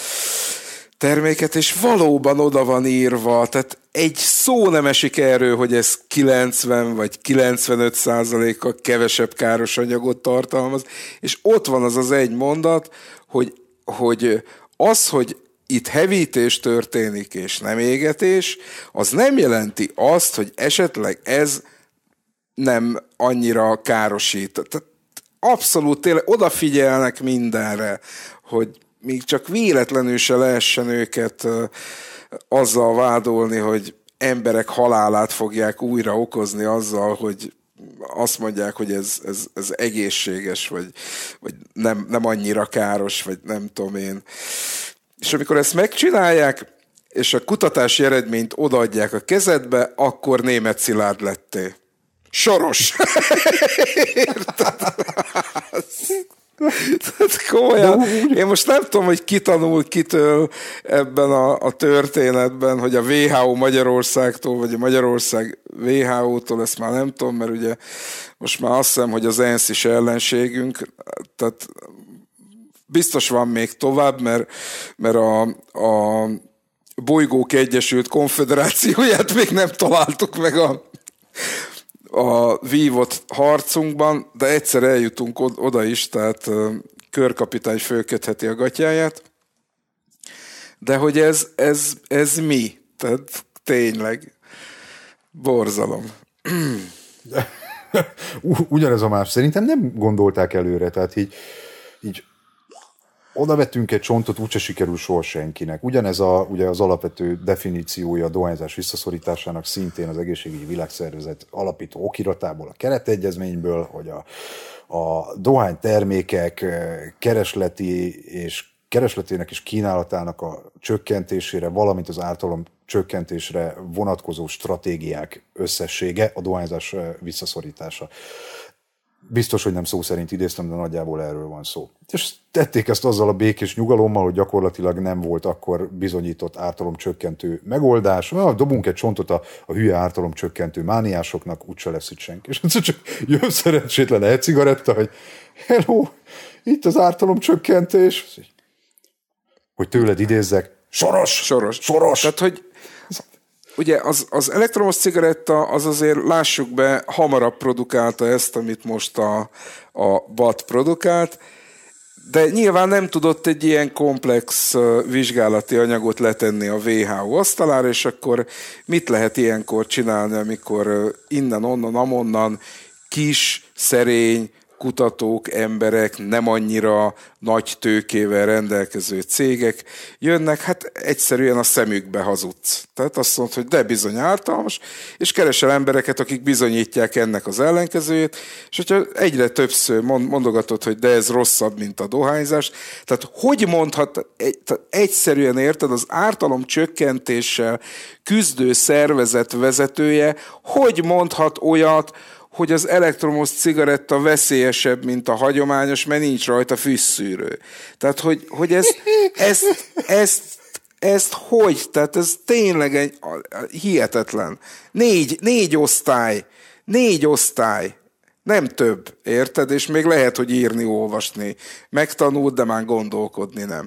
terméket, és valóban oda van írva, tehát egy szó nem esik erről, hogy ez 90 vagy 95 százalékkal kevesebb káros anyagot tartalmaz, és ott van az az egy mondat, hogy, hogy az, hogy itt hevítés történik, és nem égetés, az nem jelenti azt, hogy esetleg ez nem annyira károsít. Tehát abszolút tényleg odafigyelnek mindenre, hogy még csak véletlenül se lehessen őket azzal vádolni, hogy emberek halálát fogják újra okozni azzal, hogy azt mondják, hogy ez, ez, ez egészséges, vagy, vagy nem, nem annyira káros, vagy nem tudom én. És amikor ezt megcsinálják, és a kutatási eredményt odaadják a kezedbe, akkor német szilárd lettél. Soros! Érted? Tehát komolyan, én most nem tudom, hogy kitanul kitől ebben a, a történetben, hogy a WHO Magyarországtól, vagy a Magyarország WHO-tól, ezt már nem tudom, mert ugye most már azt hiszem, hogy az ENSZ is ellenségünk, tehát biztos van még tovább, mert, mert a, a Bolygók Egyesült Konfederációját még nem találtuk meg a a vívott harcunkban, de egyszer eljutunk oda is, tehát körkapitány fölkötheti a gatyáját. De hogy ez, ez, ez mi? Tehát tényleg borzalom. Ugyanez a más. Szerintem nem gondolták előre, tehát így, így oda vettünk egy csontot, úgyse sikerül soha senkinek. Ugyanez a, ugye az alapvető definíciója a dohányzás visszaszorításának szintén az egészségügyi világszervezet alapító okiratából, a keretegyezményből, hogy a, a dohány termékek eh, keresleti és keresletének és kínálatának a csökkentésére, valamint az ártalom csökkentésre vonatkozó stratégiák összessége a dohányzás eh, visszaszorítása. Biztos, hogy nem szó szerint idéztem, de nagyjából erről van szó. És tették ezt azzal a békés nyugalommal, hogy gyakorlatilag nem volt akkor bizonyított ártalomcsökkentő megoldás. Na, dobunk egy csontot a, a hülye ártalomcsökkentő mániásoknak, úgyse lesz itt senki. És egyszer csak jön szerencsétlen egy cigaretta, hogy hello, itt az ártalomcsökkentés. Hogy tőled idézzek, Soros! Soros. Soros. Tehát, hogy ugye az, az elektromos cigaretta az azért, lássuk be, hamarabb produkálta ezt, amit most a, a BAT produkált, de nyilván nem tudott egy ilyen komplex vizsgálati anyagot letenni a WHO asztalára, és akkor mit lehet ilyenkor csinálni, amikor innen, onnan, amonnan kis, szerény, kutatók, emberek, nem annyira nagy tőkével rendelkező cégek jönnek, hát egyszerűen a szemükbe hazudsz. Tehát azt mondod, hogy de bizony általános, és keresel embereket, akik bizonyítják ennek az ellenkezőjét, és hogyha egyre többször mondogatod, hogy de ez rosszabb, mint a dohányzás, tehát hogy mondhat, e, egyszerűen érted, az ártalom csökkentéssel küzdő szervezet vezetője, hogy mondhat olyat, hogy az elektromos cigaretta veszélyesebb, mint a hagyományos, mert nincs rajta fűszűrő. Tehát, hogy, hogy ez, ezt, ezt ezt hogy? Tehát ez tényleg egy hihetetlen. Négy, négy osztály, négy osztály, nem több, érted? És még lehet, hogy írni, olvasni. Megtanult, de már gondolkodni nem.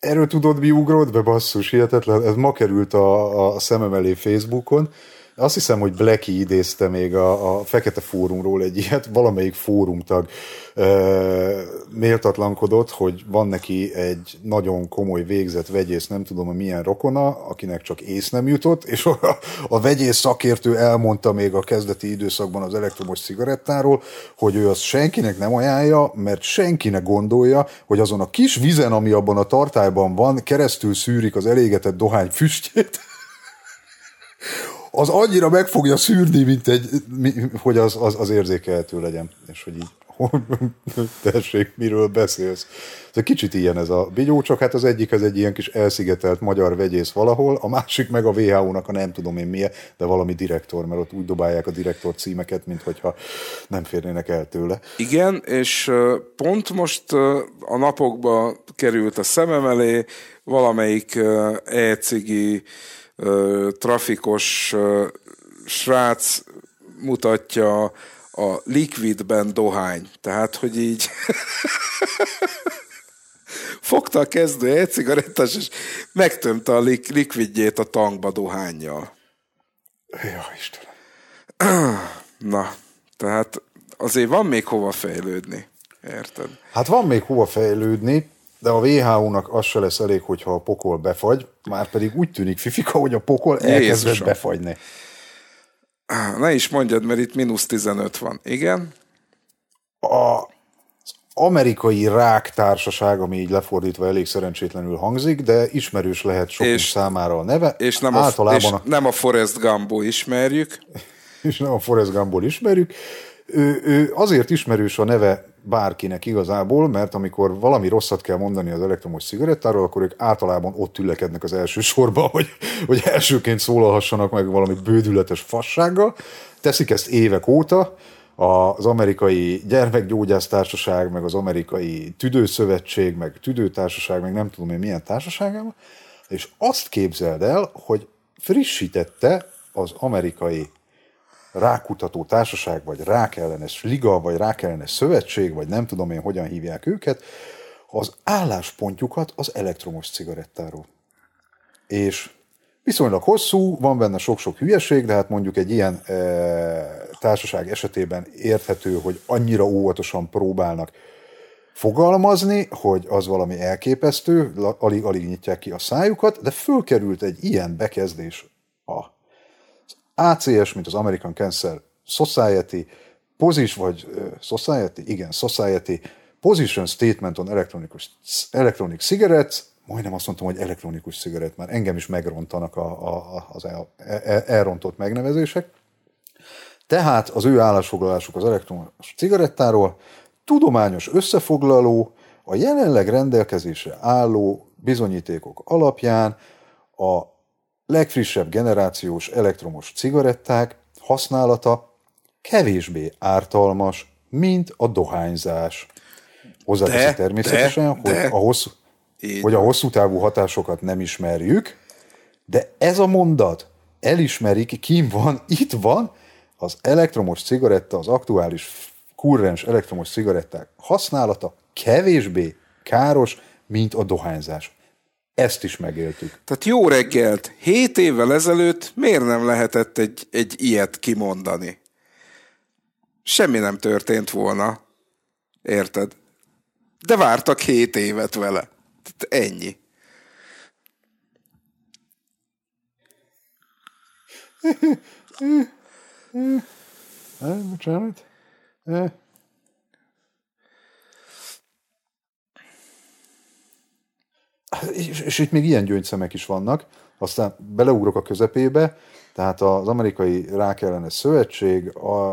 Erről tudod, mi ugrott be, basszus, hihetetlen. Ez ma került a, a szemem elé Facebookon, azt hiszem, hogy Blacky idézte még a, a Fekete Fórumról egy ilyet, valamelyik fórumtag e, méltatlankodott, hogy van neki egy nagyon komoly végzett vegyész, nem tudom, hogy milyen rokona, akinek csak ész nem jutott, és a, a vegyész szakértő elmondta még a kezdeti időszakban az elektromos cigarettáról, hogy ő azt senkinek nem ajánlja, mert senkinek gondolja, hogy azon a kis vizen, ami abban a tartályban van, keresztül szűrik az elégetett dohány füstjét, az annyira meg fogja szűrni, mint egy, hogy az, az, az érzékelhető legyen, és hogy így tessék, miről beszélsz. Ez egy kicsit ilyen ez a bigyó, csak hát az egyik az egy ilyen kis elszigetelt magyar vegyész valahol, a másik meg a WHO-nak a nem tudom én milyen, de valami direktor, mert ott úgy dobálják a direktor címeket, mint hogyha nem férnének el tőle. Igen, és pont most a napokba került a szemem elé valamelyik ECG trafikos srác mutatja a likvidben dohány. Tehát, hogy így fogta a kezdő egy cigarettás, és megtömte a lik- likvidjét a tankba dohányjal. Jó, Istenem. Na, tehát azért van még hova fejlődni. Érted? Hát van még hova fejlődni, de a WHO-nak az se lesz elég, hogyha a pokol befagy, már pedig úgy tűnik, Fifika, hogy a pokol elkezdett Jézusom. befagyni. Ne is mondjad, mert itt mínusz 15 van. Igen? A, amerikai rák társaság, ami így lefordítva elég szerencsétlenül hangzik, de ismerős lehet sok és, számára a neve. És nem, Általában a, és a, nem a Forrest Gumbból ismerjük. És nem a Forrest Gumbból ismerjük. Ő, ő azért ismerős a neve bárkinek igazából, mert amikor valami rosszat kell mondani az elektromos cigarettáról, akkor ők általában ott ülekednek az első sorba, hogy, hogy elsőként szólalhassanak meg valami bődületes fassággal. Teszik ezt évek óta, az amerikai gyermekgyógyásztársaság, meg az amerikai tüdőszövetség, meg tüdőtársaság, meg nem tudom én milyen társaságában, és azt képzeld el, hogy frissítette az amerikai rákutató társaság, vagy rákellenes liga, vagy rákellenes szövetség, vagy nem tudom én hogyan hívják őket, az álláspontjukat az elektromos cigarettáról. És viszonylag hosszú, van benne sok-sok hülyeség, de hát mondjuk egy ilyen e, társaság esetében érthető, hogy annyira óvatosan próbálnak fogalmazni, hogy az valami elképesztő, alig-alig nyitják ki a szájukat, de fölkerült egy ilyen bekezdés a ACS, mint az American Cancer Society, POSIS vagy uh, Society, igen, Society, Position Statement on Electronic, electronic Cigarettes, majdnem azt mondtam, hogy elektronikus cigarett, már engem is megrontanak a, a, az el, el, e- elrontott megnevezések. Tehát az ő állásfoglalásuk az elektronikus cigarettáról, tudományos összefoglaló, a jelenleg rendelkezésre álló bizonyítékok alapján a legfrissebb generációs elektromos cigaretták használata kevésbé ártalmas, mint a dohányzás. Hozzáteszi de, természetesen, de, hogy, de. A hosszú, hogy a hosszú távú hatásokat nem ismerjük, de ez a mondat elismerik, kim van, itt van, az elektromos cigaretta, az aktuális kurrens elektromos cigaretták használata kevésbé káros, mint a dohányzás. Ezt is megéltük. Tehát jó reggelt! Hét évvel ezelőtt miért nem lehetett egy, egy ilyet kimondani? Semmi nem történt volna. Érted? De vártak hét évet vele. Tehát ennyi. Eh, bocsánat. Eh. És, és itt még ilyen gyöngyszemek is vannak, aztán beleugrok a közepébe, tehát az amerikai rákellenes szövetség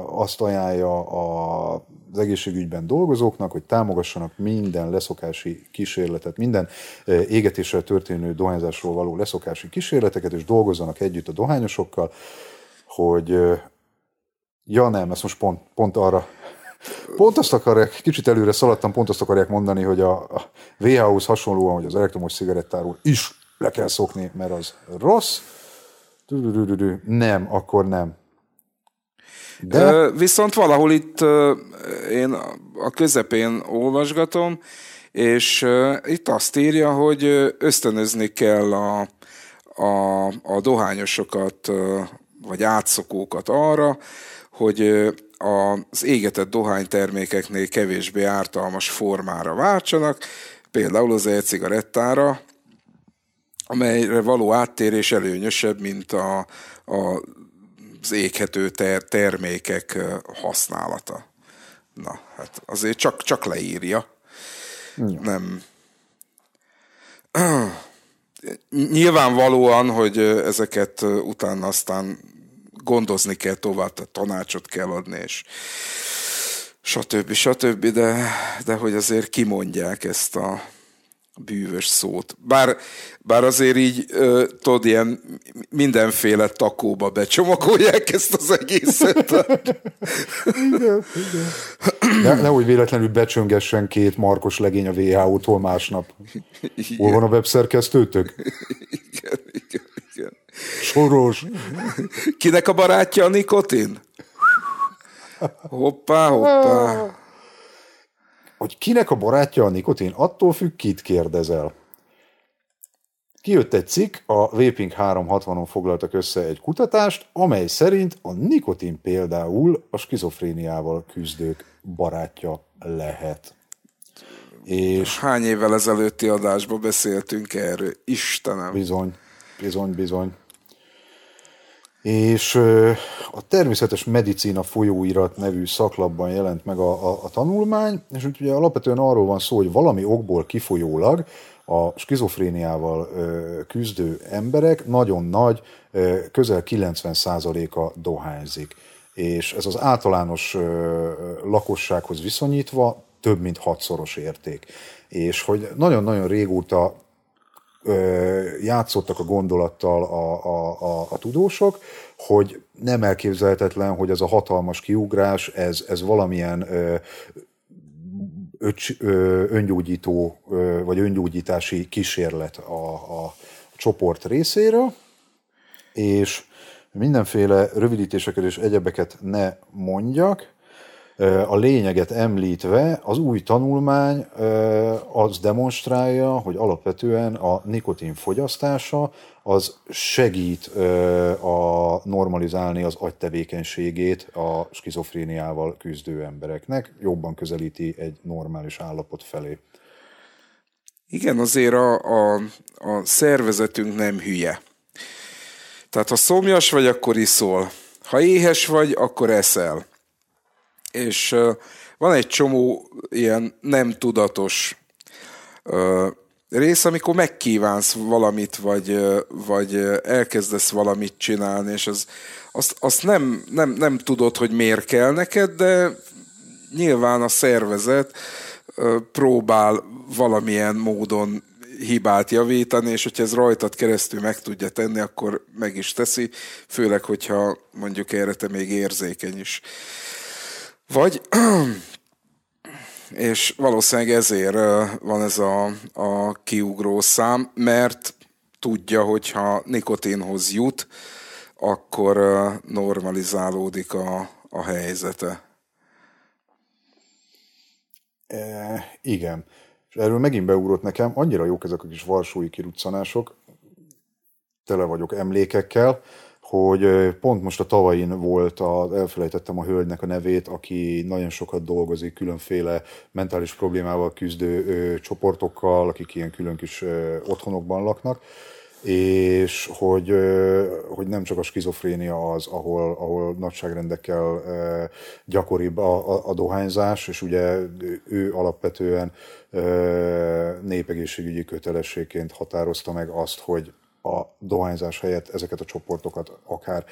azt ajánlja az egészségügyben dolgozóknak, hogy támogassanak minden leszokási kísérletet, minden e, égetéssel történő dohányzásról való leszokási kísérleteket, és dolgozzanak együtt a dohányosokkal, hogy e, ja nem, ezt most pont, pont arra Pont azt akarják, kicsit előre szaladtam, pont azt akarják mondani, hogy a, WHO-hoz hasonlóan, hogy az elektromos cigarettáról is le kell szokni, mert az rossz. Nem, akkor nem. De... viszont valahol itt én a közepén olvasgatom, és itt azt írja, hogy ösztönözni kell a, a, a dohányosokat vagy átszokókat arra, hogy az égetett dohánytermékeknél kevésbé ártalmas formára váltsanak, például az e-cigarettára, amelyre való áttérés előnyösebb, mint a, a, az éghető ter, termékek használata. Na, hát azért csak, csak leírja. Ja. Nem. Nyilvánvalóan, hogy ezeket utána aztán gondozni kell tovább, tehát tanácsot kell adni, és stb. stb. De, de hogy azért kimondják ezt a bűvös szót. Bár, bár azért így, tudod, ilyen mindenféle takóba becsomagolják ezt az egészet. igen, igen. Ne, nehogy véletlenül becsöngessen két markos legény a WHO-tól másnap. Hol van a webszerkesztőtök? Igen, igen. Soros. Kinek a barátja a nikotin? Hoppá, hoppá. Hogy kinek a barátja a nikotin, attól függ, kit kérdezel. Kijött egy cikk, a Vaping 360-on foglaltak össze egy kutatást, amely szerint a nikotin például a skizofréniával küzdők barátja lehet. És Hány évvel ezelőtti adásban beszéltünk erről? Istenem! Bizony, bizony, bizony és a Természetes Medicina folyóirat nevű szaklapban jelent meg a, a, a tanulmány, és úgy ugye alapvetően arról van szó, hogy valami okból kifolyólag a skizofréniával küzdő emberek nagyon nagy, közel 90%-a dohányzik. És ez az általános lakossághoz viszonyítva több mint hatszoros érték. És hogy nagyon-nagyon régóta játszottak a gondolattal a, a, a, a tudósok, hogy nem elképzelhetetlen, hogy ez a hatalmas kiugrás, ez, ez valamilyen ö, öcs, ö, öngyógyító ö, vagy öngyógyítási kísérlet a, a, csoport részéről, és mindenféle rövidítéseket és egyebeket ne mondjak, a lényeget említve, az új tanulmány az demonstrálja, hogy alapvetően a nikotin fogyasztása az segít a normalizálni az agytevékenységét a skizofréniával küzdő embereknek, jobban közelíti egy normális állapot felé. Igen, azért a, a, a szervezetünk nem hülye. Tehát ha szomjas vagy, akkor iszol. Ha éhes vagy, akkor eszel és van egy csomó ilyen nem tudatos rész, amikor megkívánsz valamit, vagy, vagy elkezdesz valamit csinálni, és az, azt, azt nem, nem, nem tudod, hogy miért kell neked, de nyilván a szervezet próbál valamilyen módon hibát javítani, és hogyha ez rajtad keresztül meg tudja tenni, akkor meg is teszi, főleg, hogyha mondjuk erre te még érzékeny is vagy, és valószínűleg ezért van ez a, a kiugró szám, mert tudja, hogyha nikotinhoz jut, akkor normalizálódik a, a helyzete. E, igen. És erről megint beugrott nekem, annyira jók ezek a kis varsói kiruccanások, tele vagyok emlékekkel, hogy pont most a tavain volt, a, elfelejtettem a hölgynek a nevét, aki nagyon sokat dolgozik különféle mentális problémával küzdő ö, csoportokkal, akik ilyen külön kis ö, otthonokban laknak, és hogy, ö, hogy nem csak a skizofrénia az, ahol, ahol nagyságrendekkel ö, gyakoribb a, a, a dohányzás, és ugye ő alapvetően ö, népegészségügyi kötelességként határozta meg azt, hogy a dohányzás helyett ezeket a csoportokat akár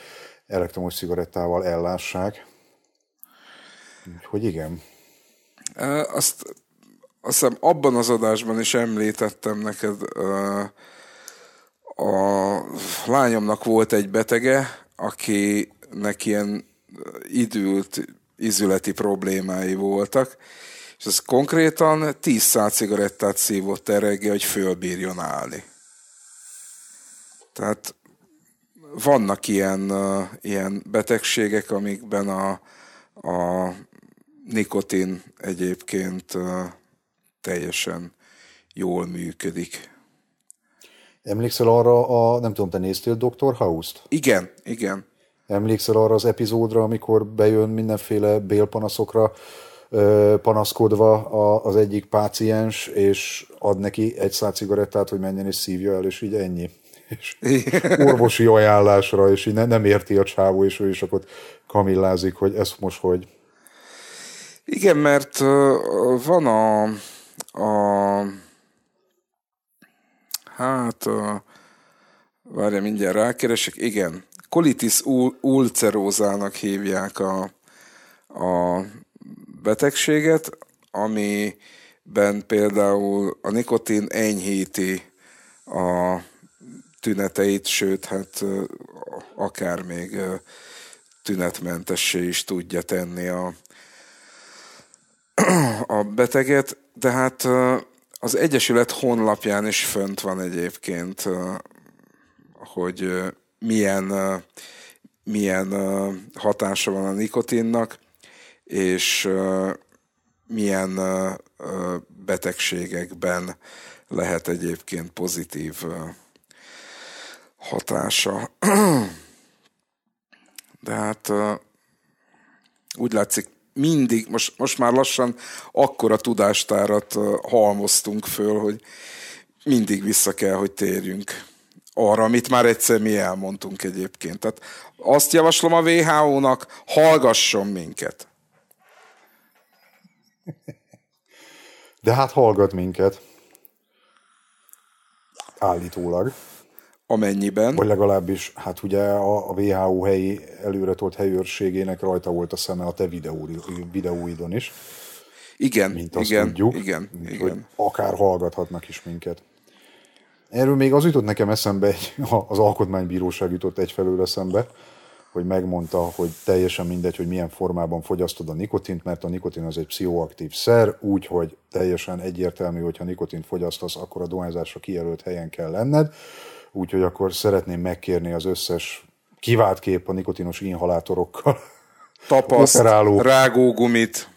elektromos cigarettával ellássák. Úgyhogy igen. Azt, azt hiszem abban az adásban is említettem neked, a lányomnak volt egy betege, akinek ilyen időt izületi problémái voltak, és ez konkrétan 10 cigarettát szívott erre, hogy fölbírjon állni. Tehát vannak ilyen, ilyen betegségek, amikben a, a nikotin egyébként teljesen jól működik. Emlékszel arra a, nem tudom, te néztél Dr. House-t? Igen, igen. Emlékszel arra az epizódra, amikor bejön mindenféle bélpanaszokra panaszkodva az egyik páciens, és ad neki egy szál cigarettát, hogy menjen és szívja el, és így ennyi és orvosi ajánlásra, és így ne, nem érti a csávó, és ő is akkor kamillázik, hogy ez most hogy. Igen, mert van a, a hát a, várja, mindjárt rákeresek, igen, kolitis ulcerózának hívják a, a betegséget, amiben például a nikotin enyhíti a tüneteit, sőt, hát akár még tünetmentessé is tudja tenni a, a beteget, de hát az Egyesület honlapján is fönt van egyébként, hogy milyen, milyen hatása van a nikotinnak, és milyen betegségekben lehet egyébként pozitív hatása. De hát úgy látszik, mindig, most, most már lassan akkora tudástárat halmoztunk föl, hogy mindig vissza kell, hogy térjünk arra, amit már egyszer mi elmondtunk egyébként. Tehát azt javaslom a WHO-nak, hallgasson minket. De hát hallgat minket. Állítólag amennyiben. Vagy legalábbis, hát ugye a, a WHO helyi előretolt helyőrségének rajta volt a szeme a te videó, videóidon is. Igen, mint azt igen, tudjuk, igen, mint, igen. Hogy akár hallgathatnak is minket. Erről még az jutott nekem eszembe, egy, az alkotmánybíróság jutott egyfelől eszembe, hogy megmondta, hogy teljesen mindegy, hogy milyen formában fogyasztod a nikotint, mert a nikotin az egy pszichoaktív szer, úgyhogy teljesen egyértelmű, hogyha nikotint fogyasztasz, akkor a dohányzásra kijelölt helyen kell lenned úgyhogy akkor szeretném megkérni az összes kivált kép a nikotinos inhalátorokkal tapaszt, operáló. rágógumit.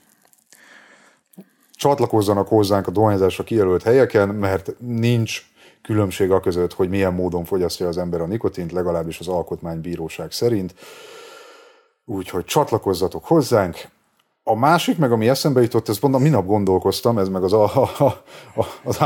Csatlakozzanak hozzánk a dohányzásra kijelölt helyeken, mert nincs különbség a között, hogy milyen módon fogyasztja az ember a nikotint, legalábbis az alkotmánybíróság szerint. Úgyhogy csatlakozzatok hozzánk, a másik, meg ami eszembe jutott, ezt mondom, minap gondolkoztam, ez meg az, a, a, a, az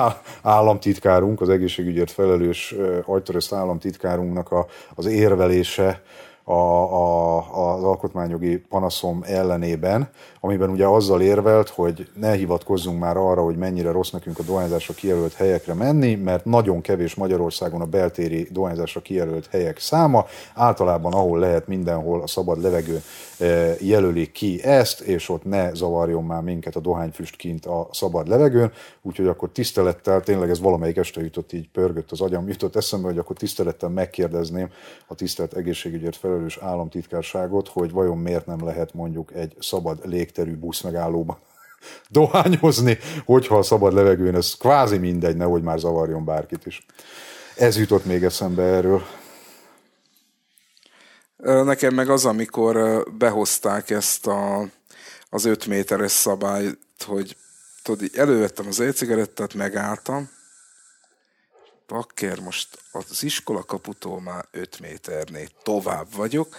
államtitkárunk, az egészségügyért felelős agytörözt államtitkárunknak a, az érvelése, a, a, az alkotmányjogi panaszom ellenében, amiben ugye azzal érvelt, hogy ne hivatkozzunk már arra, hogy mennyire rossz nekünk a dohányzásra kijelölt helyekre menni, mert nagyon kevés Magyarországon a beltéri dohányzásra kijelölt helyek száma, általában ahol lehet mindenhol a szabad levegő e, jelöli ki ezt, és ott ne zavarjon már minket a dohányfüst kint a szabad levegőn, úgyhogy akkor tisztelettel, tényleg ez valamelyik este jutott, így pörgött az agyam, jutott eszembe, hogy akkor tisztelettel megkérdezném a tisztelt egészségügyért felelős felelős államtitkárságot, hogy vajon miért nem lehet mondjuk egy szabad légterű busz megállóban dohányozni, hogyha a szabad levegőn ez kvázi mindegy, nehogy már zavarjon bárkit is. Ez jutott még eszembe erről. Nekem meg az, amikor behozták ezt a, az 5 méteres szabályt, hogy tudod, elővettem az e-cigarettát, megálltam, bakker, most az iskola kaputól már 5 méternél tovább vagyok.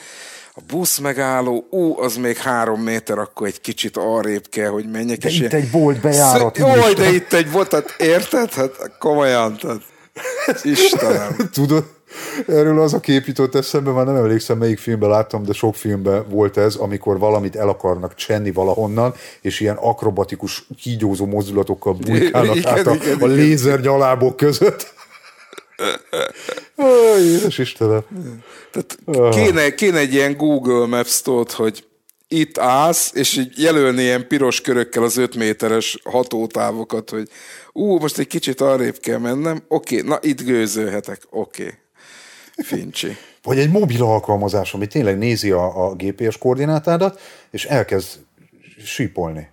A busz megálló, ú, az még három méter, akkor egy kicsit arrébb kell, hogy menjek. De és itt ilyen... egy bolt bejárat. Sz... Jaj, de itt egy bolt, hát érted? Hát komolyan, tehát Istenem. Tudod, Erről az a kép jutott eszembe, már nem emlékszem melyik filmben láttam, de sok filmben volt ez, amikor valamit el akarnak csenni valahonnan, és ilyen akrobatikus kígyózó mozdulatokkal bujkálnak át a, igen, a nyalábok között. Ó, Jézus Istenem. Tehát kéne, kéne egy ilyen Google maps ot hogy itt állsz, és így jelölni ilyen piros körökkel az 5 méteres hatótávokat, hogy ú, most egy kicsit arrébb kell mennem, oké, okay, na itt gőzölhetek, oké. Okay. Fincsi. Vagy egy mobil alkalmazás, ami tényleg nézi a, a GPS koordinátádat, és elkezd sípolni.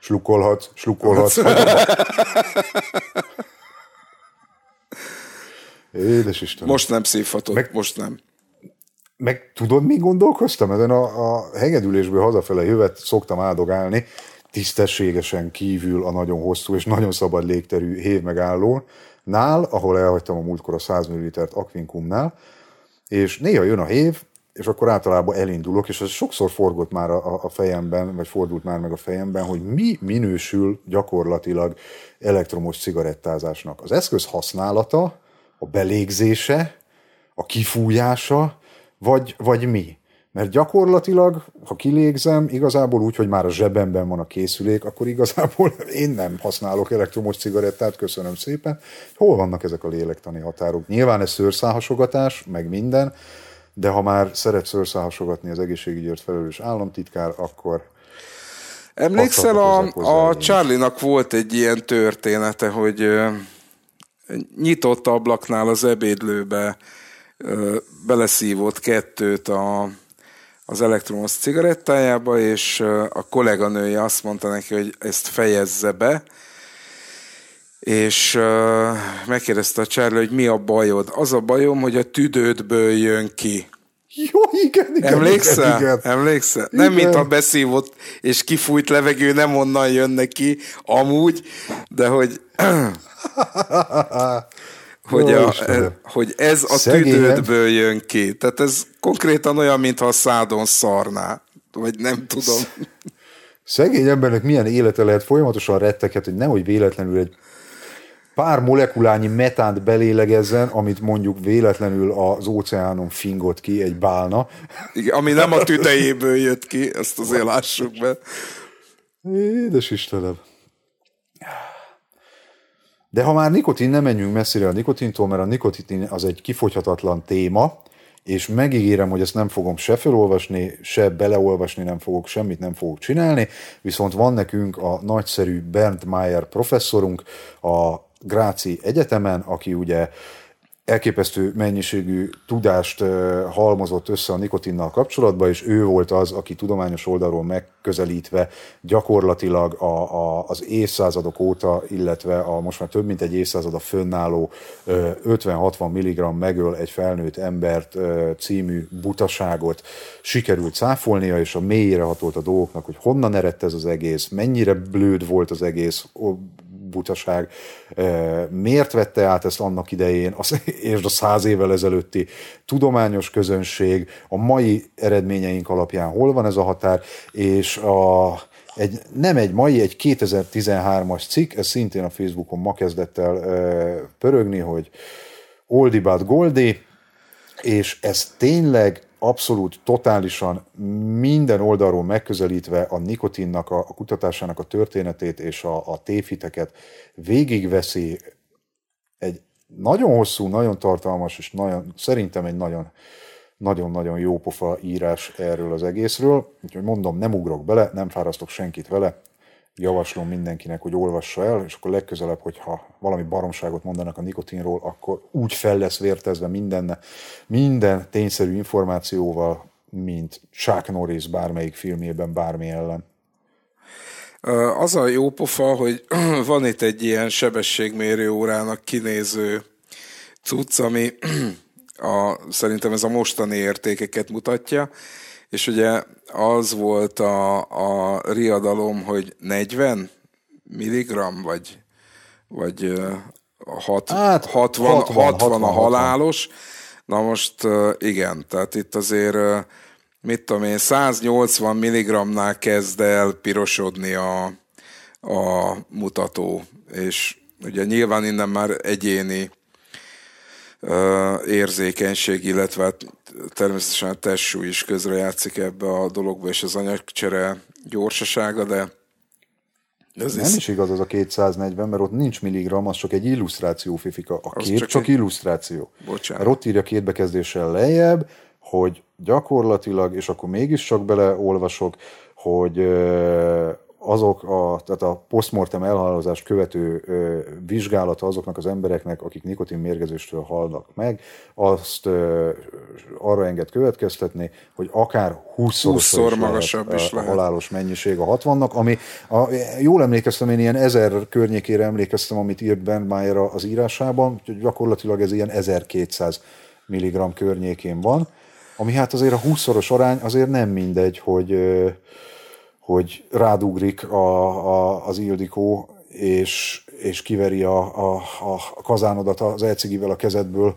Slukolhatsz, slukolhatsz. Édes Isten. Most nem szívhatod, meg, most nem. Meg tudod, mi gondolkoztam? Ezen a, a hegedülésből hazafele jövet szoktam áldogálni, tisztességesen kívül a nagyon hosszú és nagyon szabad légterű hév megálló. nál, ahol elhagytam a múltkor a 100 ml-t akvinkumnál, és néha jön a hév, és akkor általában elindulok, és ez sokszor forgott már a, a fejemben, vagy fordult már meg a fejemben, hogy mi minősül gyakorlatilag elektromos cigarettázásnak. Az eszköz használata, a belégzése, a kifújása, vagy, vagy mi? Mert gyakorlatilag, ha kilégzem, igazából úgy, hogy már a zsebemben van a készülék, akkor igazából én nem használok elektromos cigarettát, köszönöm szépen. Hol vannak ezek a lélektani határok? Nyilván ez szőrszálhasogatás, meg minden, de ha már szeret szőrszálhasogatni az egészségügyért felelős államtitkár, akkor Emlékszel, a, a Charlie-nak volt egy ilyen története, hogy nyitott ablaknál az ebédlőbe beleszívott kettőt a, az elektromos cigarettájába, és a kolléganője azt mondta neki, hogy ezt fejezze be, és megkérdezte a Charlie, hogy mi a bajod. Az a bajom, hogy a tüdődből jön ki. Jó, igen, igen. Emlékszel? Igen, igen. Emlékszel? Igen. Nem, mint a beszívott és kifújt levegő nem onnan jön neki, amúgy, de hogy... hogy, a, hogy ez a Szegényen. tüdődből jön ki. Tehát ez konkrétan olyan, mintha a szádon szarná. Vagy nem tudom. Szegény embernek milyen élete lehet, folyamatosan retteket, hogy nehogy véletlenül egy pár molekulányi metánt belélegezzen, amit mondjuk véletlenül az óceánon fingott ki egy bálna. Igen, ami nem a tüdejéből jött ki, ezt azért lássuk be. Édes Istenem. De ha már nikotin, nem menjünk messzire a nikotintól, mert a nikotin az egy kifogyhatatlan téma, és megígérem, hogy ezt nem fogom se felolvasni, se beleolvasni nem fogok, semmit nem fogok csinálni, viszont van nekünk a nagyszerű Bernd Mayer professzorunk, a Gráci Egyetemen, aki ugye elképesztő mennyiségű tudást halmozott össze a nikotinnal kapcsolatban, és ő volt az, aki tudományos oldalról megközelítve gyakorlatilag a, a, az évszázadok óta, illetve a most már több mint egy évszázad a fönnálló 50-60 mg megöl egy felnőtt embert című butaságot sikerült cáfolnia, és a mélyére hatolt a dolgoknak, hogy honnan eredt ez az egész, mennyire blőd volt az egész, butaság. Miért vette át ezt annak idején, az, és a száz évvel ezelőtti tudományos közönség, a mai eredményeink alapján hol van ez a határ, és a, egy, nem egy mai, egy 2013-as cikk, ez szintén a Facebookon ma kezdett el pörögni, hogy Oldie but Goldie, és ez tényleg abszolút, totálisan minden oldalról megközelítve a nikotinnak, a, a kutatásának a történetét és a, a tévhiteket végigveszi egy nagyon hosszú, nagyon tartalmas, és nagyon, szerintem egy nagyon nagyon-nagyon jópofa írás erről az egészről, úgyhogy mondom, nem ugrok bele, nem fárasztok senkit vele, javaslom mindenkinek, hogy olvassa el, és akkor legközelebb, hogyha valami baromságot mondanak a nikotinról, akkor úgy fel lesz vértezve mindenne, minden tényszerű információval, mint Chuck Norris bármelyik filmjében bármi ellen. Az a jó pofa, hogy van itt egy ilyen sebességmérő órának kinéző cucc, ami a, szerintem ez a mostani értékeket mutatja, és ugye az volt a, a riadalom, hogy 40 milligram, vagy, vagy hat, hát, 60, 60, 60 a halálos. 60. Na most igen, tehát itt azért mit tudom én, 180 mg-nál kezd el pirosodni a, a mutató, és ugye nyilván innen már egyéni érzékenység, illetve hát természetesen a tessú is közrejátszik ebbe a dologba, és az anyagcsere gyorsasága, de ez nem is, igaz az a 240, mert ott nincs milligram, az csak egy illusztráció, Fifika. A kép csak, csak egy... illusztráció. Bocsánat. Mert ott írja két bekezdéssel lejjebb, hogy gyakorlatilag, és akkor mégiscsak beleolvasok, hogy azok a, tehát a postmortem elhalálozást követő ö, vizsgálata azoknak az embereknek, akik nikotin mérgezéstől halnak meg, azt ö, arra enged következtetni, hogy akár 20 20-szor magasabb lehet, is lehet. A halálos mennyiség a 60-nak, ami a, jól emlékeztem, én ilyen ezer környékére emlékeztem, amit írt Ben Mayer az írásában, úgyhogy gyakorlatilag ez ilyen 1200 mg környékén van, ami hát azért a 20-szoros arány azért nem mindegy, hogy ö, hogy rádugrik a, a, az Ildikó, és, és kiveri a, a, a kazánodat az ecigivel a kezedből,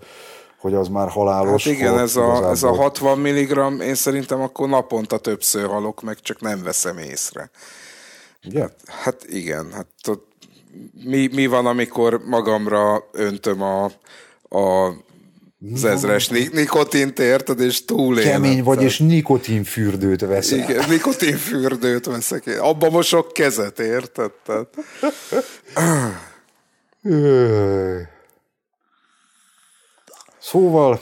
hogy az már halálos. Hát igen, ez a, ez a 60 mg, én szerintem akkor naponta többször halok, meg csak nem veszem észre. Ugye? Hát, hát igen, hát ott, mi, mi van, amikor magamra öntöm a, a az ezres nikotint érted, és túléled. Kemény vagy, és nikotinfürdőt veszek. Igen, nikotinfürdőt veszek. Én. Abba mosok kezet, érted? Tehát... szóval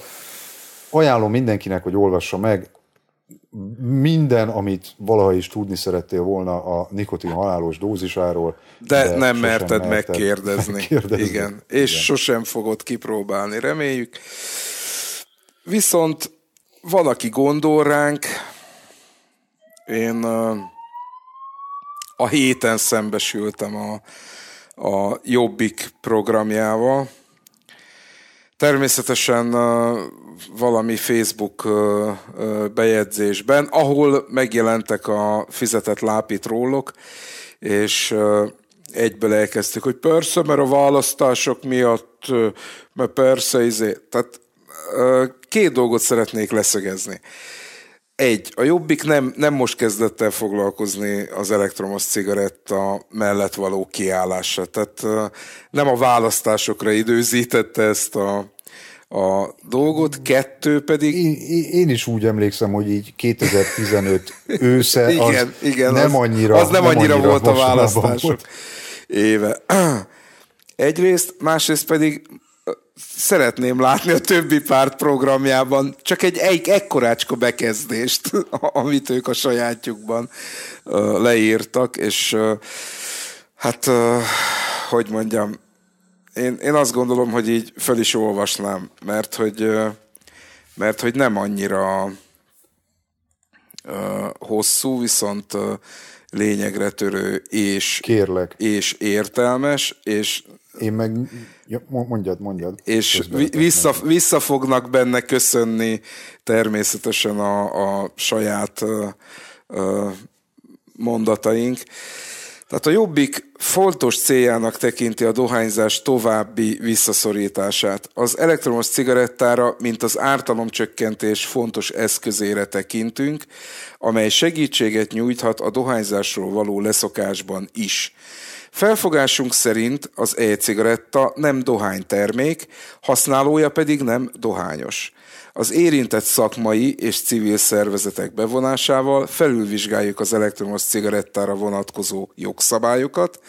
ajánlom mindenkinek, hogy olvassa meg minden, amit valaha is tudni szerettél volna a nikotin halálos dózisáról. De, de nem merted megkérdezni. megkérdezni. Igen. És Igen. sosem fogod kipróbálni, reméljük. Viszont van, aki gondol ránk. Én a héten szembesültem a, a Jobbik programjával. Természetesen valami Facebook bejegyzésben, ahol megjelentek a fizetett lápítrólok, és egyből elkezdtük, hogy persze, mert a választások miatt, mert persze, izé. Tehát két dolgot szeretnék leszögezni. Egy, a Jobbik nem, nem most kezdett el foglalkozni az elektromos cigaretta mellett való kiállása. Tehát nem a választásokra időzítette ezt a a dolgot, kettő pedig... Én, én is úgy emlékszem, hogy így 2015 ősze igen, az igen, nem az, annyira... Az nem, nem annyira, annyira volt a választások volt. éve. Egyrészt, másrészt pedig szeretném látni a többi párt programjában csak egy, egy ekkorácska bekezdést, amit ők a sajátjukban leírtak, és hát, hogy mondjam, én, én azt gondolom, hogy így fel is olvasnám, mert hogy, mert hogy nem annyira hosszú, viszont lényegre törő és, Kérlek. és értelmes, és én meg... Ja, mondjad, mondjad. És vissza, vissza fognak benne köszönni természetesen a, a saját ö, ö, mondataink. Tehát a Jobbik fontos céljának tekinti a dohányzás további visszaszorítását. Az elektromos cigarettára, mint az ártalomcsökkentés fontos eszközére tekintünk, amely segítséget nyújthat a dohányzásról való leszokásban is. Felfogásunk szerint az e-cigaretta nem dohánytermék, használója pedig nem dohányos. Az érintett szakmai és civil szervezetek bevonásával felülvizsgáljuk az elektromos cigarettára vonatkozó jogszabályokat,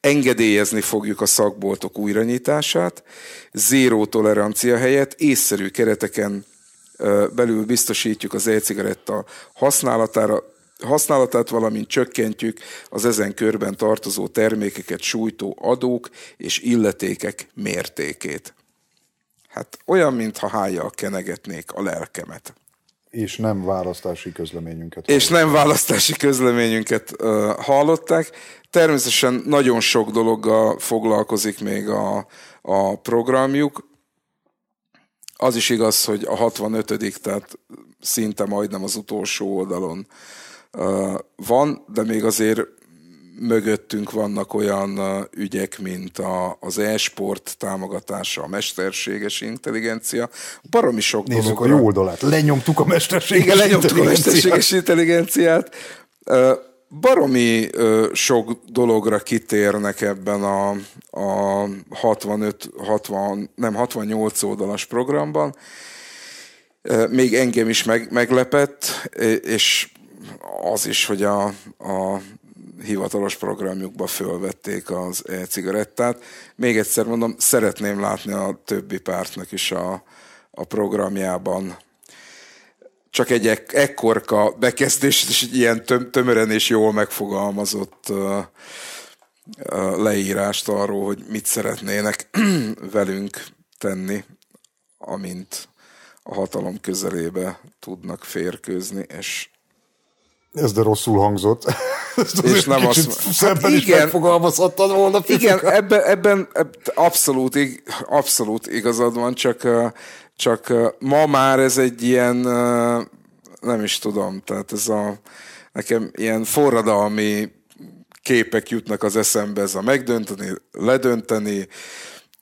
engedélyezni fogjuk a szakboltok újranyitását, zéró tolerancia helyett észszerű kereteken belül biztosítjuk az e-cigaretta használatára használatát, valamint csökkentjük az ezen körben tartozó termékeket sújtó adók és illetékek mértékét. Hát olyan, mintha a kenegetnék a lelkemet. És nem választási közleményünket. És nem választási közleményünket uh, hallották. Természetesen nagyon sok dologgal foglalkozik még a, a programjuk. Az is igaz, hogy a 65 tehát szinte majdnem az utolsó oldalon uh, van, de még azért mögöttünk vannak olyan ügyek, mint a, az e-sport támogatása, a mesterséges intelligencia. Baromi sok Nézzük dolog. a jó oldalát. Lenyomtuk a mesterséges Igen, lenyomtuk a mesterséges intelligenciát. Baromi sok dologra kitérnek ebben a, a 65, 60, nem 68 oldalas programban. Még engem is meg, meglepett, és az is, hogy a, a hivatalos programjukba fölvették az e-cigarettát. Még egyszer mondom, szeretném látni a többi pártnak is a, a programjában csak egy ek- ekkorka bekezdés, és egy ilyen töm- tömören és jól megfogalmazott leírást arról, hogy mit szeretnének velünk tenni, amint a hatalom közelébe tudnak férkőzni, és ez de rosszul hangzott. Ezt és nem azt hát igen, is megfogalmazhattad volna. Fizika. Igen, ebben, ebben abszolút, abszolút igazad van, csak, csak ma már ez egy ilyen, nem is tudom, tehát ez a, nekem ilyen forradalmi képek jutnak az eszembe, ez a megdönteni, ledönteni.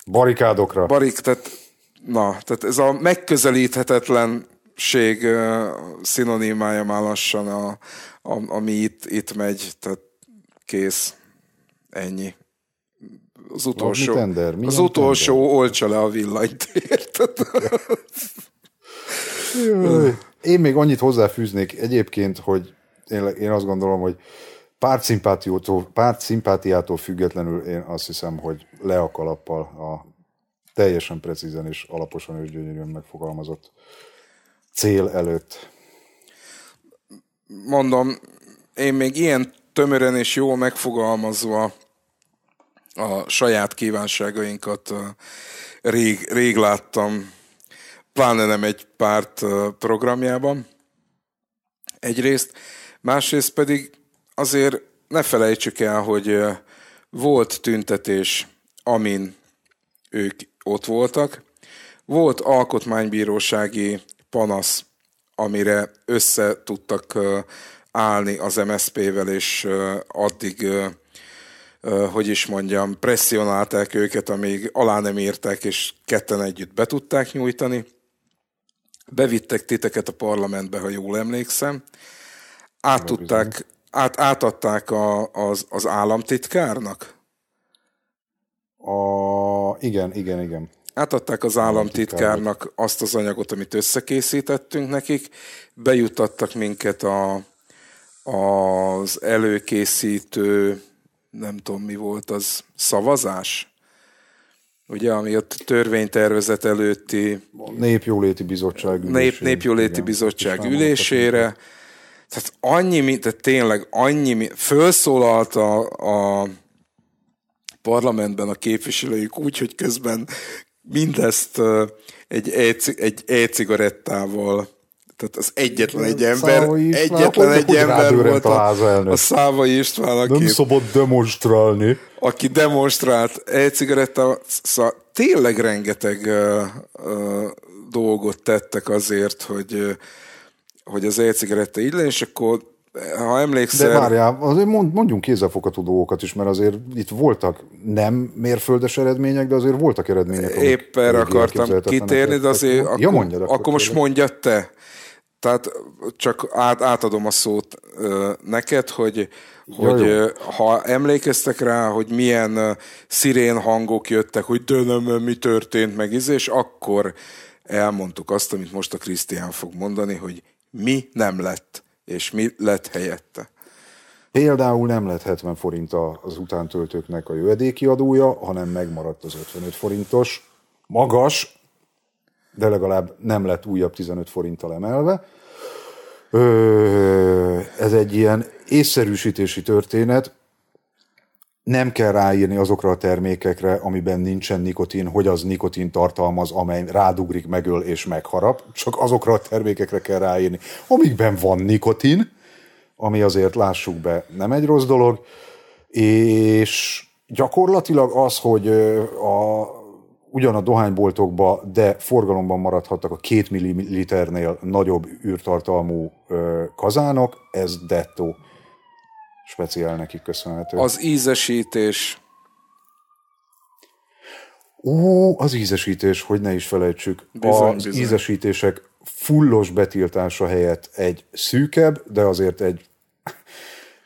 Barikádokra. Barik, tehát, na, tehát ez a megközelíthetetlen szépség szinonimája már lassan, a, a, ami itt, itt megy, tehát kész, ennyi. Az utolsó, tender? az utolsó tender? olcsa le a villanyt, érted? Én még annyit hozzáfűznék egyébként, hogy én, én azt gondolom, hogy pár szimpátiától függetlenül én azt hiszem, hogy le a kalappal a teljesen precízen és alaposan és gyönyörűen megfogalmazott cél előtt? Mondom, én még ilyen tömören és jól megfogalmazva a saját kívánságainkat rég, rég láttam, pláne nem egy párt programjában egyrészt, másrészt pedig azért ne felejtsük el, hogy volt tüntetés, amin ők ott voltak, volt alkotmánybírósági panasz, amire össze tudtak állni az MSZP-vel, és addig, hogy is mondjam, presszionálták őket, amíg alá nem írták, és ketten együtt be tudták nyújtani. Bevittek titeket a parlamentbe, ha jól emlékszem. Át tudták, át, átadták a, az, az államtitkárnak? A, igen, igen, igen átadták az államtitkárnak azt az anyagot, amit összekészítettünk nekik, bejutattak minket a, az előkészítő, nem tudom mi volt az, szavazás? Ugye, ami a törvénytervezet előtti... Népjóléti Bizottság ülésére. Nép, népjóléti igen, Bizottság ülésére. Tehát annyi, tehát tényleg annyi, felszólalt a, a parlamentben a képviselőjük úgy, hogy közben mindezt egy, egy, egy e-cigarettával tehát az egyetlen egy ember, István, egyetlen egy ember volt a, a, Szávai István, aki... Nem szabad demonstrálni. Aki demonstrált e-cigaretta, szóval tényleg rengeteg uh, uh, dolgot tettek azért, hogy, uh, hogy az e-cigaretta így legyen, és akkor ha emlékszel... De várjál, azért mond, mondjunk kézzelfogható dolgokat is, mert azért itt voltak nem mérföldes eredmények, de azért voltak eredmények. Épp erre akartam kitérni, de azért... Akkor, ja, mondjad, akkor, akkor most mondjad te. Tehát csak át, átadom a szót ö, neked, hogy, ja, hogy ö, ha emlékeztek rá, hogy milyen ö, szirén hangok jöttek, hogy dönöm, mi történt, meg és akkor elmondtuk azt, amit most a Krisztián fog mondani, hogy mi nem lett és mi lett helyette. Például nem lett 70 forint az utántöltőknek a jövedéki adója, hanem megmaradt az 55 forintos, magas, de legalább nem lett újabb 15 forinttal emelve. ez egy ilyen észszerűsítési történet, nem kell ráírni azokra a termékekre, amiben nincsen nikotin, hogy az nikotin tartalmaz, amely rádugrik, megöl és megharap, csak azokra a termékekre kell ráírni, amikben van nikotin, ami azért, lássuk be, nem egy rossz dolog, és gyakorlatilag az, hogy a, ugyan a dohányboltokba, de forgalomban maradhattak a két milliliternél nagyobb űrtartalmú kazánok, ez dettó speciál nekik köszönhető. Az ízesítés. Ó, az ízesítés, hogy ne is felejtsük. Bizony, az bizony. ízesítések fullos betiltása helyett egy szűkebb, de azért egy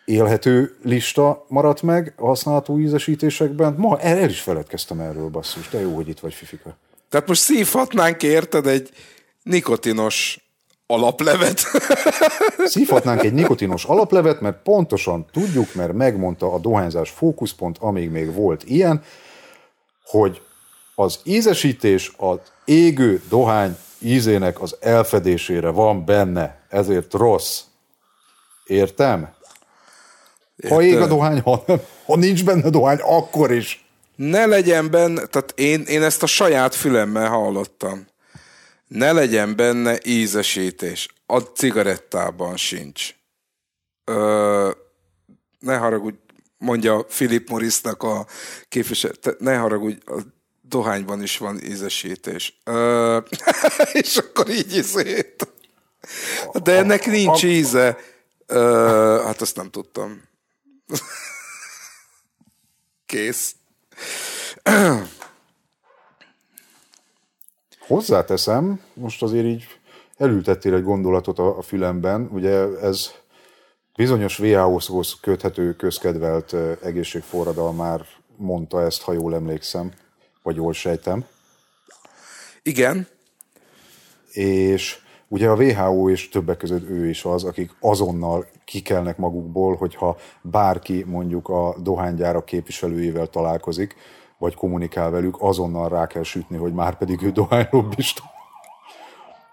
élhető lista maradt meg a használható ízesítésekben. Ma el, el is feledkeztem erről, basszus, de jó, hogy itt vagy, Fifika. Tehát most szívhatnánk, érted, egy nikotinos alaplevet. Szívhatnánk egy nikotinos alaplevet, mert pontosan tudjuk, mert megmondta a dohányzás fókuszpont, amíg még volt ilyen, hogy az ízesítés az égő dohány ízének az elfedésére van benne, ezért rossz. Értem? Értem. Ha ég a dohány, ha, nem, ha nincs benne dohány, akkor is. Ne legyen benne, tehát én, én ezt a saját fülemmel hallottam. Ne legyen benne ízesítés. A cigarettában sincs. Ö, ne haragudj, mondja Philip Morrisnak a képviselő, ne haragudj, a dohányban is van ízesítés. Ö, és akkor így ízét. De ennek nincs íze. Ö, hát azt nem tudtam. Kész. Hozzáteszem, most azért így elültettél egy gondolatot a, fülemben, ugye ez bizonyos WHO-hoz köthető közkedvelt egészségforradal már mondta ezt, ha jól emlékszem, vagy jól sejtem. Igen. És ugye a WHO és többek között ő is az, akik azonnal kikelnek magukból, hogyha bárki mondjuk a dohánygyára képviselőivel találkozik, vagy kommunikál velük, azonnal rá kell sütni, hogy már pedig ő dohánylobbista.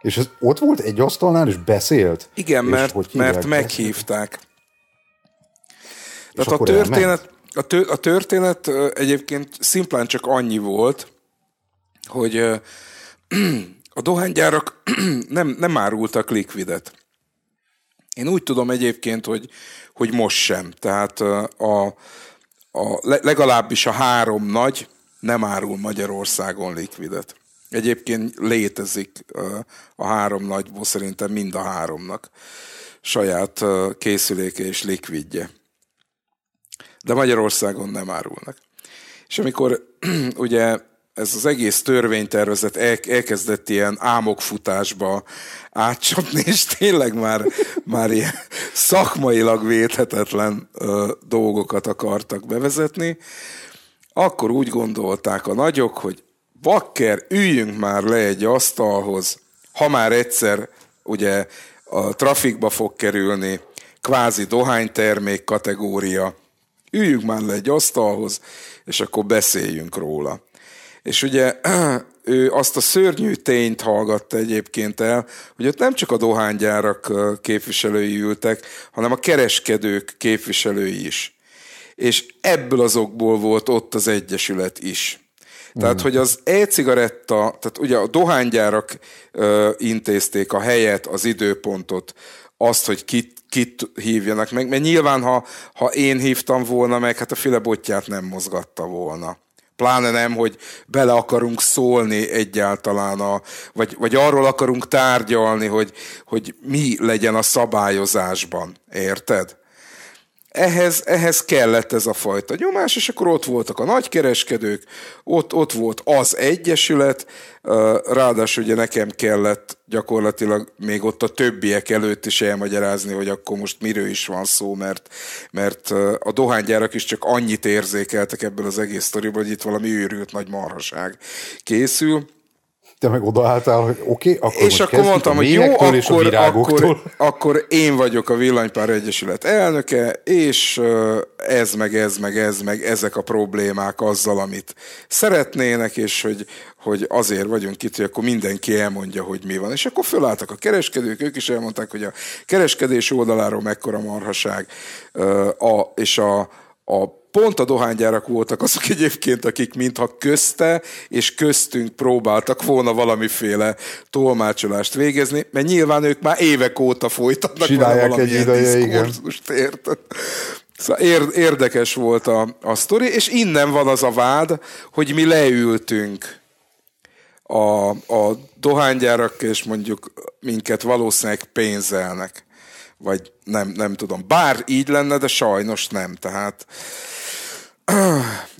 És ez ott volt egy asztalnál, és beszélt? Igen, és mert, hogy hívják, mert meghívták. Tehát a történet, a, tő, a történet egyébként szimplán csak annyi volt, hogy a dohánygyárak nem, nem árultak likvidet. Én úgy tudom egyébként, hogy, hogy most sem. Tehát a, a, legalábbis a három nagy nem árul Magyarországon likvidet. Egyébként létezik a három nagyból szerintem mind a háromnak saját készüléke és likvidje. De Magyarországon nem árulnak. És amikor ugye ez az egész törvénytervezet el, elkezdett ilyen ámokfutásba átcsapni, és tényleg már, már ilyen szakmailag védhetetlen ö, dolgokat akartak bevezetni, akkor úgy gondolták a nagyok, hogy bakker, üljünk már le egy asztalhoz, ha már egyszer ugye a trafikba fog kerülni, kvázi dohánytermék kategória, üljünk már le egy asztalhoz, és akkor beszéljünk róla. És ugye ő azt a szörnyű tényt hallgatta egyébként el, hogy ott nem csak a dohánygyárak képviselői ültek, hanem a kereskedők képviselői is. És ebből azokból volt ott az Egyesület is. Tehát, mhm. hogy az e-cigaretta, tehát ugye a dohánygyárak ö, intézték a helyet, az időpontot, azt, hogy kit, kit hívjanak meg, mert nyilván, ha, ha én hívtam volna meg, hát a filebotját nem mozgatta volna pláne nem, hogy bele akarunk szólni egyáltalán, a, vagy, vagy arról akarunk tárgyalni, hogy, hogy mi legyen a szabályozásban, érted? ehhez, ehhez kellett ez a fajta nyomás, és akkor ott voltak a nagykereskedők, ott, ott volt az egyesület, ráadásul ugye nekem kellett gyakorlatilag még ott a többiek előtt is elmagyarázni, hogy akkor most miről is van szó, mert, mert a dohánygyárak is csak annyit érzékeltek ebből az egész sztoriból, hogy itt valami őrült nagy marhaság készül te meg odaálltál, hogy oké, okay, akkor És akkor mondtam, hogy jó, akkor, akkor, akkor én vagyok a Villanypár Egyesület elnöke, és ez meg ez meg ez meg ezek a problémák azzal, amit szeretnének, és hogy, hogy azért vagyunk itt, hogy akkor mindenki elmondja, hogy mi van. És akkor fölálltak a kereskedők, ők is elmondták, hogy a kereskedés oldaláról mekkora marhaság, a, és a a pont a dohánygyárak voltak azok egyébként, akik mintha közte és köztünk próbáltak volna valamiféle tolmácsolást végezni, mert nyilván ők már évek óta folytatnak Csinálják egy ideje, diskurzust, érted? Szóval érdekes volt a, a sztori, és innen van az a vád, hogy mi leültünk a, a dohánygyárak, és mondjuk minket valószínűleg pénzelnek vagy nem, nem tudom. Bár így lenne, de sajnos nem. Tehát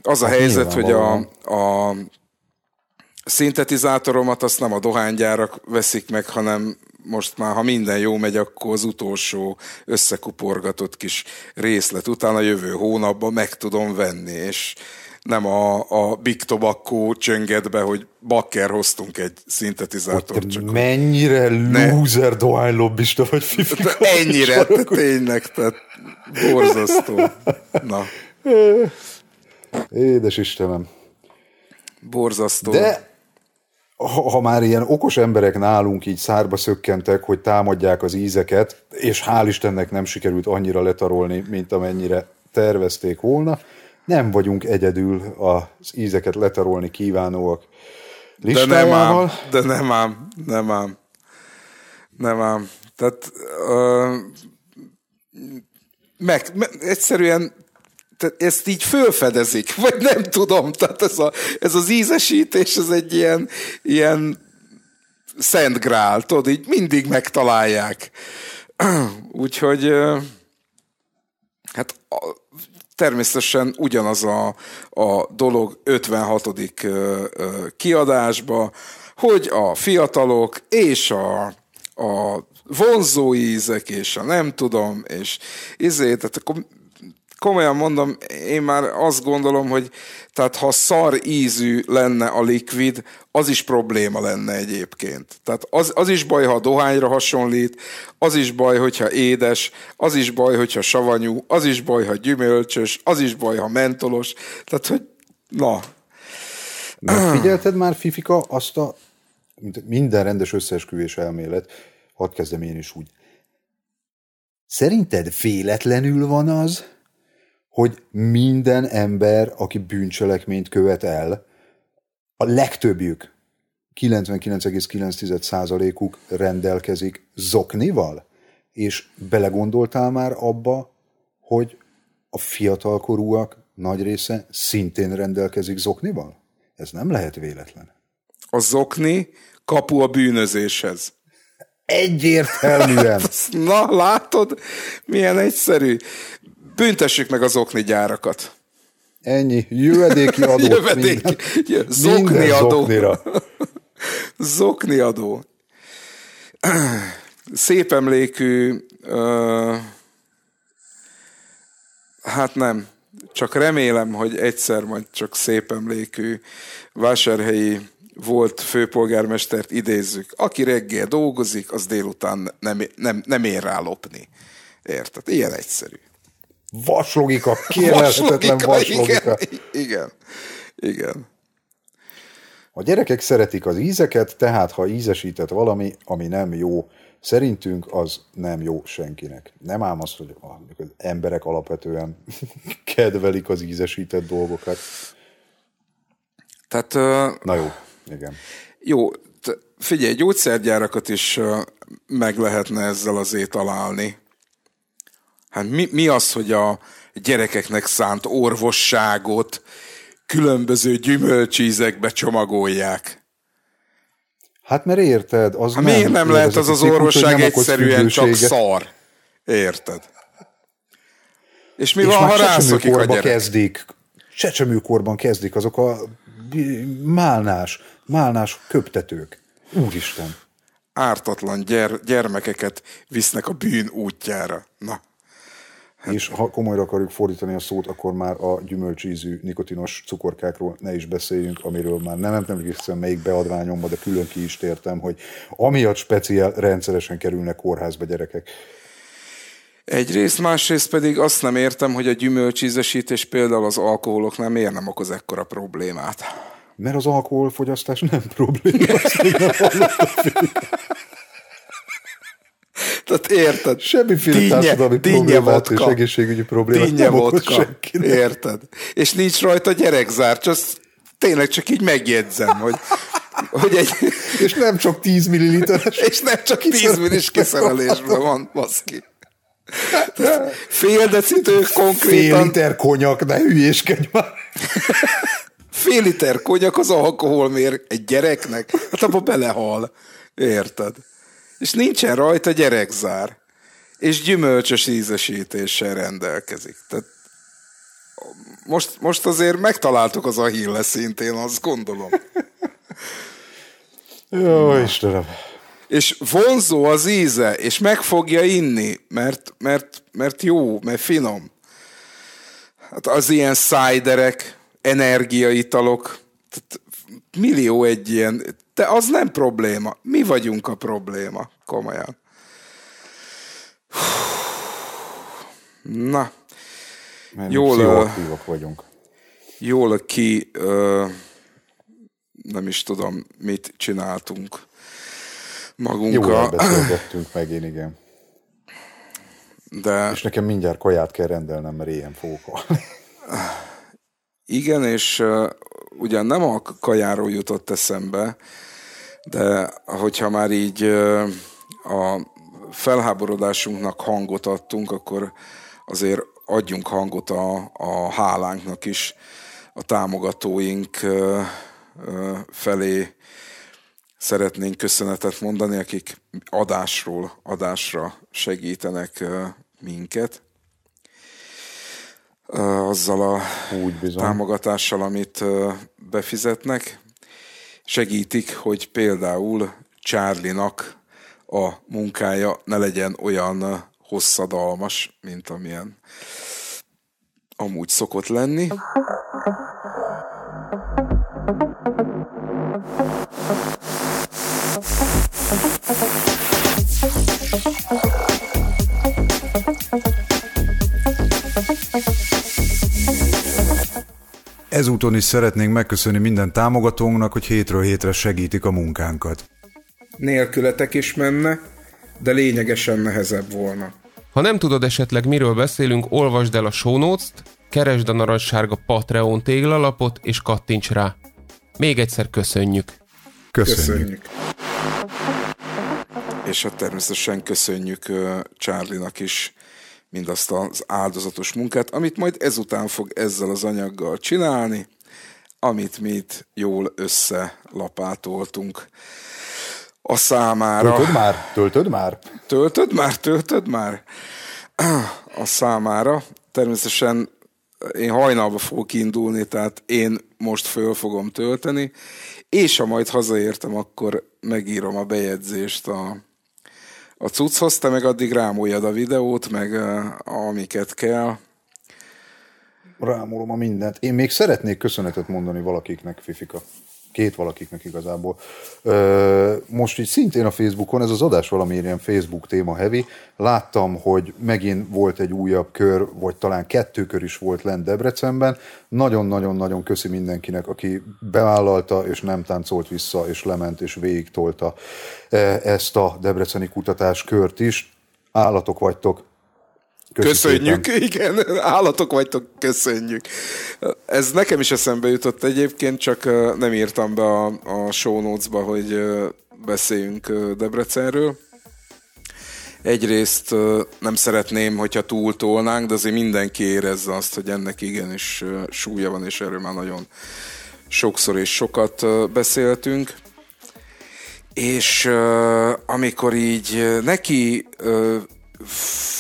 az a hát helyzet, hogy a, a szintetizátoromat azt nem a dohánygyárak veszik meg, hanem most már, ha minden jó megy, akkor az utolsó összekuporgatott kis részlet után a jövő hónapban meg tudom venni, és nem a, a Big Tobacco csönget be, hogy bakker hoztunk egy szintetizátort. Hogy csak mennyire ne. loser dohány lobbista vagy fifi. Ennyire, te tényleg, tehát borzasztó. Na. Édes Istenem. Borzasztó. De ha, ha már ilyen okos emberek nálunk így szárba szökkentek, hogy támadják az ízeket, és hál' Istennek nem sikerült annyira letarolni, mint amennyire tervezték volna, nem vagyunk egyedül az ízeket letarolni kívánóak listájával. De nem ám, de nem ám, nem ám. Nem ám. Tehát ö, meg, me, egyszerűen tehát ezt így fölfedezik, vagy nem tudom, tehát ez, a, ez az ízesítés, ez egy ilyen, ilyen szent grál, tudod, így mindig megtalálják. Úgyhogy hát természetesen ugyanaz a, a dolog 56. kiadásba, hogy a fiatalok és a, a vonzó ízek, és a nem tudom, és izé, tehát akkor komolyan mondom, én már azt gondolom, hogy tehát ha szar ízű lenne a likvid, az is probléma lenne egyébként. Tehát az, az is baj, ha a dohányra hasonlít, az is baj, hogyha édes, az is baj, hogyha savanyú, az is baj, ha gyümölcsös, az is baj, ha mentolos. Tehát, hogy na. Figyelted már, Fifika, azt a minden rendes összeesküvés elmélet, hadd kezdem én is úgy. Szerinted véletlenül van az, hogy minden ember, aki bűncselekményt követ el, a legtöbbjük, 99,9%-uk rendelkezik zoknival, és belegondoltál már abba, hogy a fiatalkorúak nagy része szintén rendelkezik zoknival? Ez nem lehet véletlen. A zokni kapu a bűnözéshez. Egyértelműen. Na, látod, milyen egyszerű büntessük meg az okni gyárakat. Ennyi. Jövedéki adó. Jövedéki. Minden. Zokni minden adó. Zoknira. Zokni adó. Szép emlékű, uh, hát nem, csak remélem, hogy egyszer majd csak szép emlékű vásárhelyi volt főpolgármestert idézzük. Aki reggel dolgozik, az délután nem, nem, nem ér rá lopni. Érted? Ilyen egyszerű vaslogika, kérdezhetetlen vaslogika. Vas igen, igen, igen. A gyerekek szeretik az ízeket, tehát ha ízesített valami, ami nem jó, szerintünk az nem jó senkinek. Nem ám az, hogy az emberek alapvetően kedvelik az ízesített dolgokat. Tehát... Uh, Na jó, igen. Jó, figyelj, gyógyszergyárakat is meg lehetne ezzel azért találni. Hát mi, mi az, hogy a gyerekeknek szánt orvosságot különböző gyümölcsízekbe csomagolják? Hát mert érted, az hát nem... Miért nem lehet az az orvosság egyszerűen csak szar? Érted? És mi és van, ha rászokik a kezdik, csecsemőkorban kezdik azok a málnás, málnás köptetők. Úristen! Ártatlan gyer- gyermekeket visznek a bűn útjára. Na. Hát. És ha komolyra akarjuk fordítani a szót, akkor már a gyümölcsízű nikotinos cukorkákról ne is beszéljünk, amiről már nem, nem emlékszem melyik beadványomba, de külön ki is tértem, hogy amiatt speciál rendszeresen kerülnek kórházba gyerekek. Egyrészt, másrészt pedig azt nem értem, hogy a gyümölcsízesítés például az nem miért nem okoz ekkora problémát. Mert az alkoholfogyasztás nem probléma. Tehát érted? Semmiféle tínye, társadalmi tínye problémát vodka. és egészségügyi problémát tínye nem vodka. Érted? És nincs rajta gyerekzár, csak tényleg csak így megjegyzem, hogy hogy egy... És nem csak 10 milliliteres. És nem csak 10 millis kiszerelésben van, baszki. Fél decitő konkrétan... Fél liter konyak, ne hülyéskedj már. Fél liter konyak az alkoholmér egy gyereknek, hát abba belehal. Érted? és nincsen rajta gyerekzár, és gyümölcsös ízesítéssel rendelkezik. Tehát most, most azért megtaláltuk az Ahille szintén, azt gondolom. Jó, Na. Istenem. És vonzó az íze, és meg fogja inni, mert, mert, mert jó, mert finom. Hát az ilyen szájderek, energiaitalok, tehát millió egy ilyen de az nem probléma. Mi vagyunk a probléma, komolyan. Na, Mert jól... vagyunk. Jól ki... Ö, nem is tudom, mit csináltunk magunkkal. Jól beszélgettünk én igen. De... És nekem mindjárt kaját kell rendelnem, mert ilyen fogok Igen, és ugyan nem a kajáról jutott eszembe, de hogyha már így a felháborodásunknak hangot adtunk, akkor azért adjunk hangot a, a hálánknak is a támogatóink felé szeretnénk köszönetet mondani, akik adásról adásra segítenek minket azzal a támogatással, amit befizetnek. Segítik, hogy például Csárlinak a munkája ne legyen olyan hosszadalmas, mint amilyen amúgy szokott lenni. Thank Ezúton is szeretnénk megköszönni minden támogatónknak, hogy hétről hétre segítik a munkánkat. Nélkületek is menne, de lényegesen nehezebb volna. Ha nem tudod esetleg miről beszélünk, olvasd el a show notes keresd a narancssárga Patreon téglalapot és kattints rá. Még egyszer köszönjük. Köszönjük. köszönjük. És hát természetesen köszönjük Csárlinak is mindazt az áldozatos munkát, amit majd ezután fog ezzel az anyaggal csinálni, amit mi itt jól összelapátoltunk a számára. Töltöd már? Töltöd már? Töltöd már? Töltöd már? A számára. Természetesen én hajnalba fogok indulni, tehát én most föl fogom tölteni, és ha majd hazaértem, akkor megírom a bejegyzést a a cucchoz, te meg addig rámuljad a videót, meg amiket kell. Rámulom a mindent. Én még szeretnék köszönetet mondani valakiknek, Fifika két valakiknek igazából. Most így szintén a Facebookon, ez az adás valami ilyen Facebook téma heavy, láttam, hogy megint volt egy újabb kör, vagy talán kettő kör is volt lent Debrecenben. Nagyon-nagyon-nagyon köszi mindenkinek, aki bevállalta, és nem táncolt vissza, és lement, és végigtolta ezt a debreceni kutatáskört is. Állatok vagytok, Köszönjük, köszönjük igen, állatok vagytok, köszönjük. Ez nekem is eszembe jutott egyébként, csak nem írtam be a, a show notes-ba, hogy beszéljünk Debrecenről. Egyrészt nem szeretném, hogyha túl tolnánk, de azért mindenki érezze azt, hogy ennek igenis súlya van, és erről már nagyon sokszor és sokat beszéltünk. És amikor így neki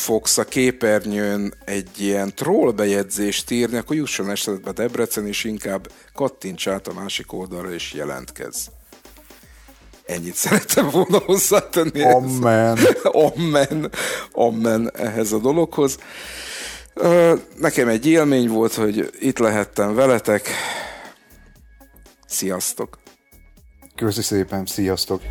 fogsz a képernyőn egy ilyen troll bejegyzést írni, akkor jusson esetben Debrecen, és inkább kattints át a másik oldalra, és jelentkez. Ennyit szerettem volna hozzátenni. Amen. Amen. Amen ehhez a dologhoz. Nekem egy élmény volt, hogy itt lehettem veletek. Sziasztok! Köszi szépen, sziasztok!